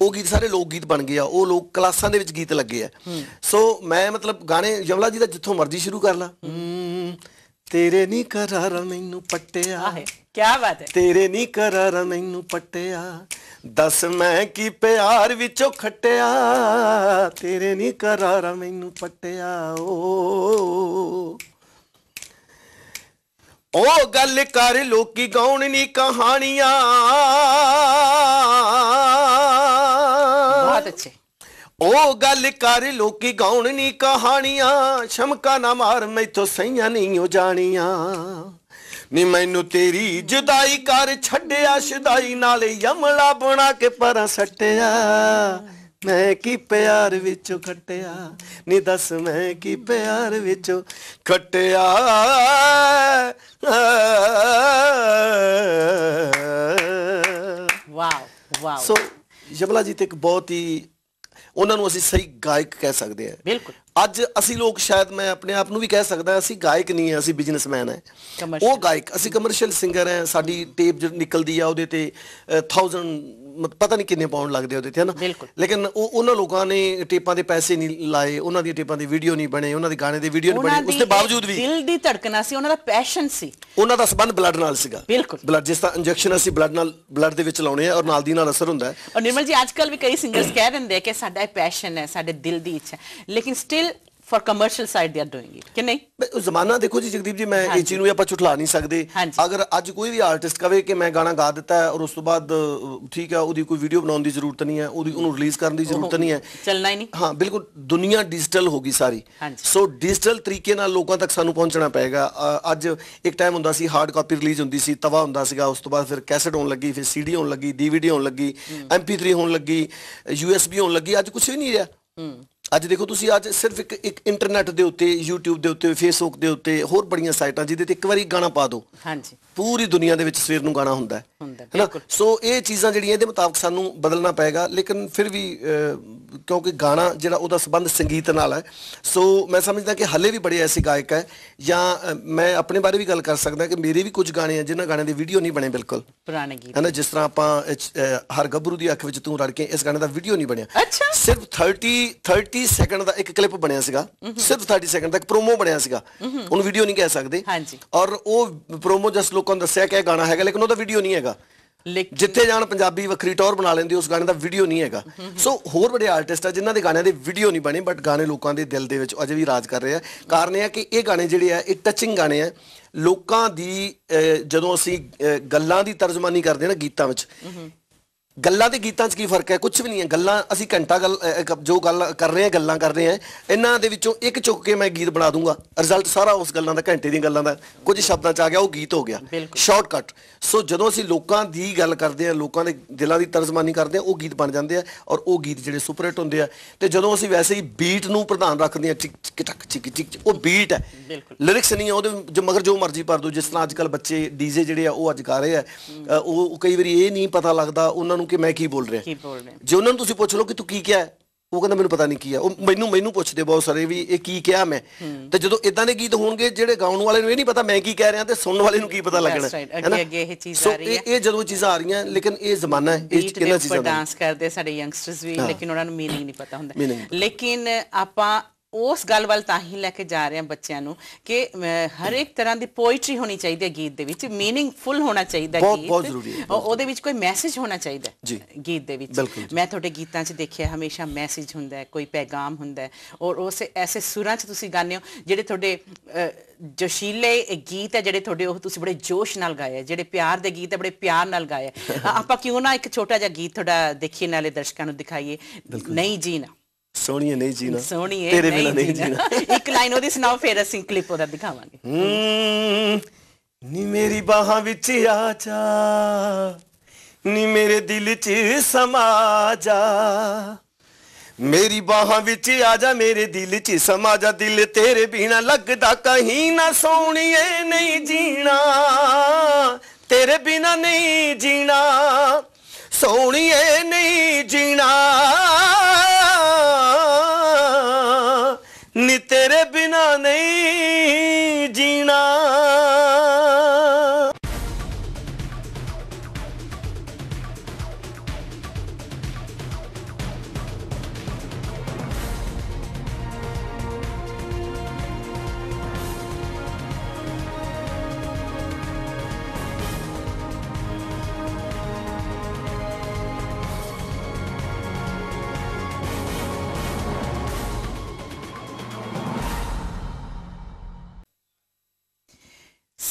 ਉਹ ਗੀਤ ਸਾਰੇ ਲੋਕ ਗੀਤ ਬਣ ਗਏ ਆ ਉਹ ਲੋਕ ਕਲਾਸਾਂ ਦੇ ਵਿੱਚ ਗੀਤ ਲੱਗੇ ਆ ਸੋ ਮੈਂ ਮਤਲਬ ਗਾਣੇ ਯਮਲਾ ਜੀ ਦਾ ਜਿੱਥੋਂ ਮਰਜ਼ੀ ਸ਼ੁਰੂ ਕਰ ਲਾ ਤੇਰੇ ਨਹੀਂ ਕਰਾਰ ਮੈਨੂੰ ਪੱਟਿਆ ਕਿਆ ਬਾਤ ਹੈ ਤੇਰੇ ਨਹੀਂ ਕਰਾਰ ਮੈਨੂੰ ਪਟਿਆ ਦੱਸ ਮੈਂ ਕੀ ਪਿਆਰ ਵਿੱਚੋਂ ਖਟਿਆ ਤੇਰੇ ਨਹੀਂ ਕਰਾਰ ਮੈਨੂੰ ਪਟਿਆ ਓ ਓ ਗੱਲ ਕਰ ਲੋਕੀ ਗਾਉਣ ਨਹੀਂ ਕਹਾਣੀਆਂ ਬਹੁਤ ਅੱਛੇ ਉਹ ਗੱਲ ਕਰ ਲੋਕੀ ਗਾਉਣ ਨਹੀਂ ਕਹਾਣੀਆਂ ਸ਼ਮਕਾ ਨਾ ਮਾਰ ਮੈਥੋਂ ਸਈਆਂ ਨਹੀਂ ਹੋ ਜਾਣੀਆਂ ਨੀ ਮੈਨੂੰ ਤੇਰੀ ਜੁਦਾਈ ਕਰ ਛੱਡਿਆ ਸ਼ਦਾਈ ਨਾਲ ਯਮਲਾ ਬਣਾ ਕੇ ਪਰ ਸੱਟਿਆ ਮੈਂ ਕੀ ਪਿਆਰ ਵਿੱਚੋਂ ਖਟਿਆ ਨੀ ਦੱਸ ਮੈਂ ਕੀ ਪਿਆਰ ਵਿੱਚੋਂ ਖਟਿਆ ਵਾਓ ਵਾਓ ਸੋ ਜਬਲਾ ਜੀ ਤੇ ਇੱਕ ਬਹੁਤ ਹੀ ਉਹਨਾਂ ਨੂੰ ਅਸੀਂ ਸਹੀ ਗਾਇਕ ਕਹਿ ਸਕਦੇ ਹਾਂ ਬਿਲਕੁਲ ਅੱਜ ਅਸੀਂ ਲੋਕ ਸ਼ਾਇਦ ਮੈਂ ਆਪਣੇ ਆਪ ਨੂੰ ਵੀ ਕਹਿ ਸਕਦਾ ਅਸੀਂ ਗਾਇਕ ਨਹੀਂ ਹੈ ਅਸੀਂ ਬਿਜ਼ਨਸਮੈਨ ਹੈ ਉਹ ਗਾਇਕ ਅਸੀਂ ਕਮਰਸ਼ੀਅਲ ਸਿੰਗਰ ਹੈ ਸਾਡੀ ਟੇਪ ਜਿਹੜੀ ਨਿਕਲਦੀ ਆ ਉਹਦੇ ਤੇ 1000 ਪਤਾ ਨਹੀਂ ਕਿੰਨੇ ਪਾਉਣ ਲੱਗਦੇ ਉਹਦੇ ਤੇ ਹਨਾ ਲੇਕਿਨ ਉਹ ਉਹਨਾਂ ਲੋਕਾਂ ਨੇ ਟੇਪਾਂ ਦੇ ਪੈਸੇ ਨਹੀਂ ਲਾਏ ਉਹਨਾਂ ਦੀ ਟੇਪਾਂ ਦੇ ਵੀਡੀਓ ਨਹੀਂ ਬਣੇ ਉਹਨਾਂ ਦੇ ਗਾਣੇ ਦੇ ਵੀਡੀਓ ਨਹੀਂ ਬਣੇ ਉਸ ਦੇ ਬਾਵਜੂਦ ਵੀ ਦਿਲ ਦੀ ਧੜਕਣਾ ਸੀ ਉਹਨਾਂ ਦਾ ਪੈਸ਼ਨ ਸੀ ਉਹਨਾਂ ਦਾ ਸਬੰਧ ਬਲੱਡ ਨਾਲ ਸੀਗਾ ਬਲੱਡ ਜਿਸ ਤਰ੍ਹਾਂ ਇੰਜੈਕਸ਼ਨ ਅਸੀਂ ਬਲੱਡ ਨਾਲ ਬਲੱਡ ਦੇ ਵਿੱਚ ਲਾਉਣੇ ਆ ਔਰ ਨਾਲ ਦੀ ਨਾਲ ਅਸਰ ਹੁੰਦਾ ਹੈ ਔਰ ਨਿਰਮਲ ਜੀ ਅੱਜ ਕੱਲ ਵੀ ਕਈ ਸਿੰਗਰਸ ਕਹਿ ਦਿੰਦੇ ਕਿ ਸਾਡਾ ਇਹ ਪੈਸ਼ਨ ਹੈ ਸਾਡੇ ਦਿਲ ਦੀ ਇੱਛਾ ਲੇਕਿਨ still for commercial side they are doing it ਕਿ ਨਹੀਂ ਉਹ ਜ਼ਮਾਨਾ ਦੇਖੋ ਜੀ ਜਗਦੀਪ ਜੀ ਮੈਂ ਇਹ ਚੀਜ਼ ਨੂੰ ਆਪਾਂ ਛੁਟਲਾ ਨਹੀਂ ਸਕਦੇ ਅਗਰ ਅੱਜ ਕੋਈ ਵੀ ਆਰਟਿਸਟ ਕਵੇ ਕਿ ਮੈਂ ਗਾਣਾ ਗਾ ਦਿੱਤਾ ਹੈ ਔਰ ਉਸ ਤੋਂ ਬਾਅਦ ਠੀਕ ਹੈ ਉਹਦੀ ਕੋਈ ਵੀਡੀਓ ਬਣਾਉਣ ਦੀ ਜ਼ਰੂਰਤ ਨਹੀਂ ਹੈ ਉਹਦੀ ਉਹਨੂੰ ਰਿਲੀਜ਼ ਕਰਨ ਦੀ ਜ਼ਰੂਰਤ ਨਹੀਂ ਹੈ ਚੱਲਣਾ ਹੀ ਨਹੀਂ ਹਾਂ ਬਿਲਕੁਲ ਦੁਨੀਆ ਡਿਜੀਟਲ ਹੋ ਗਈ ਸਾਰੀ ਸੋ ਡਿਜੀਟਲ ਤਰੀਕੇ ਨਾਲ ਲੋਕਾਂ ਤੱਕ ਸਾਨੂੰ ਪਹੁੰਚਣਾ ਪਏਗਾ ਅੱਜ ਇੱਕ ਟਾਈਮ ਹੁੰਦਾ ਸੀ ਹਾਰਡ ਕਾਪੀ ਰਿਲੀਜ਼ ਹੁੰਦੀ ਸੀ ਤਵਾ ਹੁੰਦਾ ਸੀਗਾ ਉਸ ਤੋਂ ਬਾਅਦ ਫਿਰ ਕੈਸਟ ਹੋਣ ਲੱਗੀ ਫਿਰ ਸੀਡੀ ਹੋਣ ਲੱਗੀ ਡੀਵੀਡੀ ਹੋਣ ਲੱਗੀ ਐਮਪੀ3 ਹੋਣ ਲੱਗੀ ਯੂਐਸਬੀ ਹੋਣ ਲੱਗੀ ਅੱਜ ਕੁਝ ਵੀ ਨਹੀਂ ਰਿਹਾ ਅੱਜ ਦੇਖੋ ਤੁਸੀਂ ਅੱਜ ਸਿਰਫ ਇੱਕ ਇੱਕ ਇੰਟਰਨੈਟ ਦੇ ਉੱਤੇ YouTube ਦੇ ਉੱਤੇ Facebook ਦੇ ਉੱਤੇ ਹੋਰ ਬੜੀਆਂ ਸਾਈਟਾਂ ਜਿਹਦੇ ਤੇ ਇੱਕ ਵਾਰੀ ਗਾਣਾ ਪਾ ਦੋ ਹਾਂਜੀ ਪੂਰੀ ਦੁਨੀਆ ਦੇ ਵਿੱਚ ਸਵੇਰ ਨੂੰ ਗਾਣਾ ਹੁੰਦਾ ਹੈ ਬਿਲਕੁਲ ਸੋ ਇਹ ਚੀਜ਼ਾਂ ਜਿਹੜੀਆਂ ਇਹਦੇ ਮੁਤਾਬਕ ਸਾਨੂੰ ਬਦਲਣਾ ਪਏਗਾ ਲੇਕਿਨ ਫਿਰ ਵੀ ਕਿਉਂਕਿ ਗਾਣਾ ਜਿਹੜਾ ਉਹਦਾ ਸੰਬੰਧ ਸੰਗੀਤ ਨਾਲ ਹੈ ਸੋ ਮੈਂ ਸਮਝਦਾ ਕਿ ਹੱਲੇ ਵੀ ਬੜੇ ਐਸੇ ਗਾਇਕ ਹੈ ਜਾਂ ਮੈਂ ਆਪਣੇ ਬਾਰੇ ਵੀ ਗੱਲ ਕਰ ਸਕਦਾ ਕਿ ਮੇਰੇ ਵੀ ਕੁਝ ਗਾਣੇ ਆ ਜਿਨ੍ਹਾਂ ਗਾਣੇ ਦੇ ਵੀਡੀਓ ਨਹੀਂ ਬਣੇ ਬਿਲਕੁਲ ਪੁਰਾਣੇ ਗੀਤ ਹਨਾ ਜਿਸ ਤਰ੍ਹਾਂ ਆਪਾਂ ਹਰ ਗੱਭਰੂ ਦੀ ਅੱਖ ਵਿੱਚ ਤੂੰ ਰੜ ਕੇ ਇਸ ਗਾਣੇ ਦਾ ਵੀਡੀਓ ਨਹੀਂ ਬਣਿਆ ਸਿਰਫ 30 30 ਸੈਕਿੰਡ ਦਾ ਇੱਕ ਕਲਿੱਪ ਬਣਿਆ ਸੀਗਾ ਸਿਰਫ 30 ਸੈਕਿੰਡ ਦਾ ਇੱਕ ਪ੍ਰੋਮੋ ਬਣਿਆ ਸੀਗਾ ਉਹਨੂੰ ਵੀਡੀਓ ਨਹੀਂ ਕਹਿ ਸਕਦੇ ਔਰ ਉਹ ਪ੍ਰੋਮੋ ਜਸ ਲੋਕਾਂ ਨੂੰ ਦੱਸਿਆ ਕਿ ਇਹ ਗਾਣਾ ਹੈਗਾ ਲੇਕਿਨ ਉਹਦਾ ਵੀਡੀਓ ਨਹੀਂ ਹੈਗਾ ਜਿੱਥੇ ਜਾਣ ਪੰਜਾਬੀ ਵੱਖਰੀ ਟੌਰ ਬਣਾ ਲੈਂਦੇ ਉਸ ਗਾਣੇ ਦਾ ਵੀਡੀਓ ਨਹੀਂ ਹੈਗਾ ਸੋ ਹੋਰ ਵੱਡੇ ਆਰਟਿਸਟ ਆ ਜਿਨ੍ਹਾਂ ਦੇ ਗਾਣਿਆਂ ਦੇ ਵੀਡੀਓ ਨਹੀਂ ਬਣੇ ਬਟ ਗਾਣੇ ਲੋਕਾਂ ਦੇ ਦਿਲ ਦੇ ਵਿੱਚ ਅਜੇ ਵੀ ਰਾਜ ਕਰ ਰਹੇ ਆ ਕਾਰਨ ਇਹ ਆ ਕਿ ਇਹ ਗਾਣੇ ਜਿਹੜੇ ਆ ਇਹ ਟੱਚਿੰਗ ਗਾਣੇ ਆ ਲੋਕਾਂ ਦੀ ਜਦੋਂ ਅਸੀਂ ਗੱਲਾਂ ਦੀ ਤਰਜਮਾਨੀ ਕਰਦੇ ਨਾ ਗੀਤਾਂ ਵਿੱਚ ਗੱਲਾਂ ਤੇ ਗੀਤਾਂ 'ਚ ਕੀ ਫਰਕ ਹੈ ਕੁਝ ਵੀ ਨਹੀਂ ਹੈ ਗੱਲਾਂ ਅਸੀਂ ਘੰਟਾ ਗੱਲ ਜੋ ਗੱਲ ਕਰ ਰਹੇ ਹਾਂ ਗੱਲਾਂ ਕਰ ਰਹੇ ਹਾਂ ਇਹਨਾਂ ਦੇ ਵਿੱਚੋਂ ਇੱਕ ਚੁੱਕ ਕੇ ਮੈਂ ਗੀਤ ਬਣਾ ਦੂੰਗਾ ਰਿਜ਼ਲਟ ਸਾਰਾ ਉਸ ਗੱਲਾਂ ਦਾ ਘੰਟੇ ਦੀਆਂ ਗੱਲਾਂ ਦਾ ਕੁਝ ਸ਼ਬਦਾਂ 'ਚ ਆ ਗਿਆ ਉਹ ਗੀਤ ਹੋ ਗਿਆ ਸ਼ਾਰਟਕਟ ਸੋ ਜਦੋਂ ਅਸੀਂ ਲੋਕਾਂ ਦੀ ਗੱਲ ਕਰਦੇ ਹਾਂ ਲੋਕਾਂ ਦੇ ਦਿਲਾਂ ਦੀ ਤਰਜਮਾਨੀ ਕਰਦੇ ਹਾਂ ਉਹ ਗੀਤ ਬਣ ਜਾਂਦੇ ਆ ਔਰ ਉਹ ਗੀਤ ਜਿਹੜੇ ਸੁਪਰ ਹਿੱਟ ਹੁੰਦੇ ਆ ਤੇ ਜਦੋਂ ਅਸੀਂ ਵੈਸੇ ਹੀ ਬੀਟ ਨੂੰ ਪ੍ਰਧਾਨ ਰੱਖਦੇ ਹਾਂ ਚਿਕ ਚਿਕ ਟਕ ਚਿਕ ਚਿਕ ਉਹ ਬੀਟ ਹੈ ਲਿਰਿਕਸ ਨਹੀਂ ਆ ਉਹਦੇ ਜੋ ਮਗਰ ਜੋ ਮਰਜ਼ੀ ਪਰ ਦੋ ਜਿਸ ਤਰ੍ਹਾਂ ਅੱਜਕੱਲ ਬੱਚੇ ਡੀਜੇ ਜਿਹੜੇ ਆ ਉਹ ਅੱਜ ਗਾ ਰਹੇ ਆ ਉਹ ਉਹ ਕਈ ਵਾਰੀ ਇਹ ਨਹੀਂ ਪਤਾ ਲੱਗਦਾ ਉਹਨਾਂ ਨੂੰ ਨੂੰ ਕਿ ਮੈਂ ਕੀ ਬੋਲ ਰਿਹਾ ਕੀ ਬੋਲ ਰਿਹਾ ਜੇ ਉਹਨਾਂ ਨੂੰ ਤੁਸੀਂ ਪੁੱਛ ਲਓ ਕਿ ਤੂੰ ਕੀ ਕਿਹਾ ਉਹ ਕਹਿੰਦਾ ਮੈਨੂੰ ਪਤਾ ਨਹੀਂ ਕੀ ਆ ਉਹ ਮੈਨੂੰ ਮੈਨੂੰ ਪੁੱਛਦੇ ਬਹੁਤ ਸਾਰੇ ਵੀ ਇਹ ਕੀ ਕਿਹਾ ਮੈਂ ਤੇ ਜਦੋਂ ਇਦਾਂ ਦੇ ਗੀਤ ਹੋਣਗੇ ਜਿਹੜੇ ਗਾਉਣ ਵਾਲੇ ਨੂੰ ਇਹ ਨਹੀਂ ਪਤਾ ਮੈਂ ਕੀ ਕਹਿ ਰਿਹਾ ਤੇ ਸੁਣਨ ਵਾਲੇ ਨੂੰ ਕੀ ਪਤਾ ਲੱਗਣਾ ਅੱਗੇ ਅੱਗੇ ਇਹ ਚੀਜ਼ ਆ ਰਹੀ ਹੈ ਇਹ ਜਦੋਂ ਚੀਜ਼ ਆ ਰਹੀਆਂ ਲੇਕਿਨ ਇਹ ਜ਼ਮਾਨਾ ਹੈ ਇਹ ਕਿੰਨਾ ਚੀਜ਼ਾਂ ਦਾ ਡਾਂਸ ਕਰਦੇ ਸਾਡੇ ਯੰਗਸਟਰਸ ਵੀ ਲੇਕਿਨ ਉਹਨਾਂ ਨੂੰ ਮੀਨਿੰਗ ਨਹੀਂ ਪਤਾ ਹੁੰਦਾ ਲੇਕਿਨ ਆਪਾਂ ਉਸ ਗੱਲ ਵੱਲ ਤਾਂ ਹੀ ਲੈ ਕੇ ਜਾ ਰਹੇ ਹਾਂ ਬੱਚਿਆਂ ਨੂੰ ਕਿ ਹਰ ਇੱਕ ਤਰ੍ਹਾਂ ਦੀ ਪੋਇਟਰੀ ਹੋਣੀ ਚਾਹੀਦੀ ਹੈ ਗੀਤ ਦੇ ਵਿੱਚ मीनिंगफुल ਹੋਣਾ ਚਾਹੀਦਾ ਗੀਤ ਬਹੁਤ ਜ਼ਰੂਰੀ ਹੈ ਉਹਦੇ ਵਿੱਚ ਕੋਈ ਮੈਸੇਜ ਹੋਣਾ ਚਾਹੀਦਾ ਹੈ ਗੀਤ ਦੇ ਵਿੱਚ ਮੈਂ ਤੁਹਾਡੇ ਗੀਤਾਂ 'ਚ ਦੇਖਿਆ ਹਮੇਸ਼ਾ ਮੈਸੇਜ ਹੁੰਦਾ ਹੈ ਕੋਈ ਪੈਗਾਮ ਹੁੰਦਾ ਹੈ ਔਰ ਉਸ ਐਸੇ ਸੁਰਾਂ 'ਚ ਤੁਸੀਂ ਗਾਉਂਦੇ ਹੋ ਜਿਹੜੇ ਤੁਹਾਡੇ ਜੋਸ਼ੀਲੇ ਗੀਤ ਹੈ ਜਿਹੜੇ ਤੁਹਾਡੇ ਉਹ ਤੁਸੀਂ ਬੜੇ ਜੋਸ਼ ਨਾਲ ਗਾਏ ਹੈ ਜਿਹੜੇ ਪਿਆਰ ਦੇ ਗੀਤ ਹੈ ਬੜੇ ਪਿਆਰ ਨਾਲ ਗਾਏ ਆਪਾਂ ਕਿਉਂ ਨਾ ਇੱਕ ਛੋਟਾ ਜਿਹਾ ਗੀਤ ਤੁਹਾਡਾ ਦੇਖੀਏ ਨਾਲੇ ਦਰਸ਼ਕਾਂ ਨੂੰ ਦਿਖਾਈਏ ਨਹੀਂ ਜੀ ਨਾ ਸੋਹਣੀਆਂ ਨਹੀਂ ਜੀਣਾ ਸੋਹਣੀਆਂ ਤੇਰੇ ਬਿਨਾ ਨਹੀਂ ਜੀਣਾ ਇੱਕ ਲਾਈਨ ਉਹਦੀ ਸੁਣਾਓ ਫਿਰ ਅਸੀਂ ਕਲਿੱਪ ਉਹਦਾ ਦਿਖਾਵਾਂਗੇ ਨੀ ਮੇਰੀ ਬਾਹਾਂ ਵਿੱਚ ਆ ਜਾ ਨੀ ਮੇਰੇ ਦਿਲ 'ਚ ਸਮਾ ਜਾ ਮੇਰੀ ਬਾਹਾਂ ਵਿੱਚ ਆ ਜਾ ਮੇਰੇ ਦਿਲ 'ਚ ਸਮਾ ਜਾ ਦਿਲ ਤੇਰੇ ਬਿਨਾ ਲੱਗਦਾ ਕਹੀਂ ਨਾ ਸੋਹਣੀਏ ਨਹੀਂ ਜੀਣਾ ਤੇਰੇ ਬਿਨਾ ਨਹੀਂ ਜੀਣਾ ਸੋਹਣੀਏ ਨਹੀਂ ਜੀਣਾ ਤੇਰੇ ਬਿਨਾ ਨਹੀਂ ਜੀਣਾ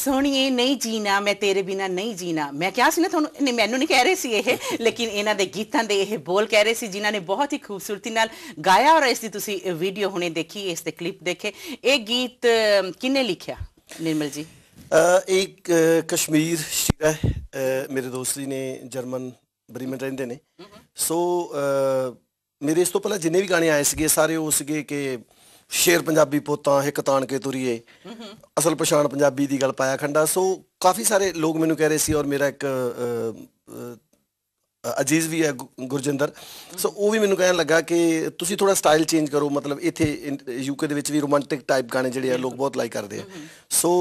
ਸੋਣੀਏ ਨਹੀਂ ਜੀਣਾ ਮੈਂ ਤੇਰੇ ਬਿਨਾ ਨਹੀਂ ਜੀਣਾ ਮੈਂ ਕਿਹਾ ਸੀ ਨਾ ਤੁਹਾਨੂੰ ਨਹੀਂ ਮੈਨੂੰ ਨਹੀਂ ਕਹਿ ਰਹੇ ਸੀ ਇਹ ਲੇਕਿਨ ਇਹਨਾਂ ਦੇ ਗੀਤਾਂ ਦੇ ਇਹ ਬੋਲ ਕਹਿ ਰਹੇ ਸੀ ਜਿਨ੍ਹਾਂ ਨੇ ਬਹੁਤ ਹੀ ਖੂਬਸੂਰਤੀ ਨਾਲ ਗਾਇਆ ਔਰ ਇਸ ਦੀ ਤੁਸੀਂ ਵੀਡੀਓ ਹੁਣੇ ਦੇਖੀ ਇਸ ਤੇ ਕਲਿੱਪ ਦੇਖੇ ਇਹ ਗੀਤ ਕਿਨੇ ਲਿਖਿਆ ਨਿਰਮਲ ਜੀ ਇੱਕ ਕਸ਼ਮੀਰ ਸ਼ੀਰਾ ਮੇਰੇ ਦੋਸਤ ਜੀ ਨੇ ਜਰਮਨ ਬ੍ਰੀਮਨ ਰਹਿੰਦੇ ਨੇ ਸੋ ਮੇਰੇ ਇਸ ਤੋਂ ਪਹਿਲਾਂ ਜਿੰਨੇ ਵੀ ਗਾਣੇ ਆਏ ਸੀਗੇ ਸਾਰੇ ਉਹ ਸੀਗੇ ਕਿ ਸ਼ੇਰ ਪੰਜਾਬੀ ਪੋਤਾ ਇੱਕ ਤਾਣ ਕੇ ਤੁਰੀਏ ਅਸਲ ਪਛਾਣ ਪੰਜਾਬੀ ਦੀ ਗੱਲ ਪਾਇਆ ਖੰਡਾ ਸੋ ਕਾਫੀ ਸਾਰੇ ਲੋਕ ਮੈਨੂੰ ਕਹਿ ਰਹੇ ਸੀ ਔਰ ਮੇਰਾ ਇੱਕ ਅਜੀਜ਼ ਵੀ ਹੈ ਗੁਰਜਿੰਦਰ ਸੋ ਉਹ ਵੀ ਮੈਨੂੰ ਕਹਿਣ ਲੱਗਾ ਕਿ ਤੁਸੀਂ ਥੋੜਾ ਸਟਾਈਲ ਚੇਂਜ ਕਰੋ ਮਤਲਬ ਇੱਥੇ ਯੂਕੇ ਦੇ ਵਿੱਚ ਵੀ ਰੋਮਾਂਟਿਕ ਟਾਈਪ ਗਾਣੇ ਜਿਹੜੇ ਆ ਲੋਕ ਬਹੁਤ ਲਾਈਕ ਕਰਦੇ ਆ ਸੋ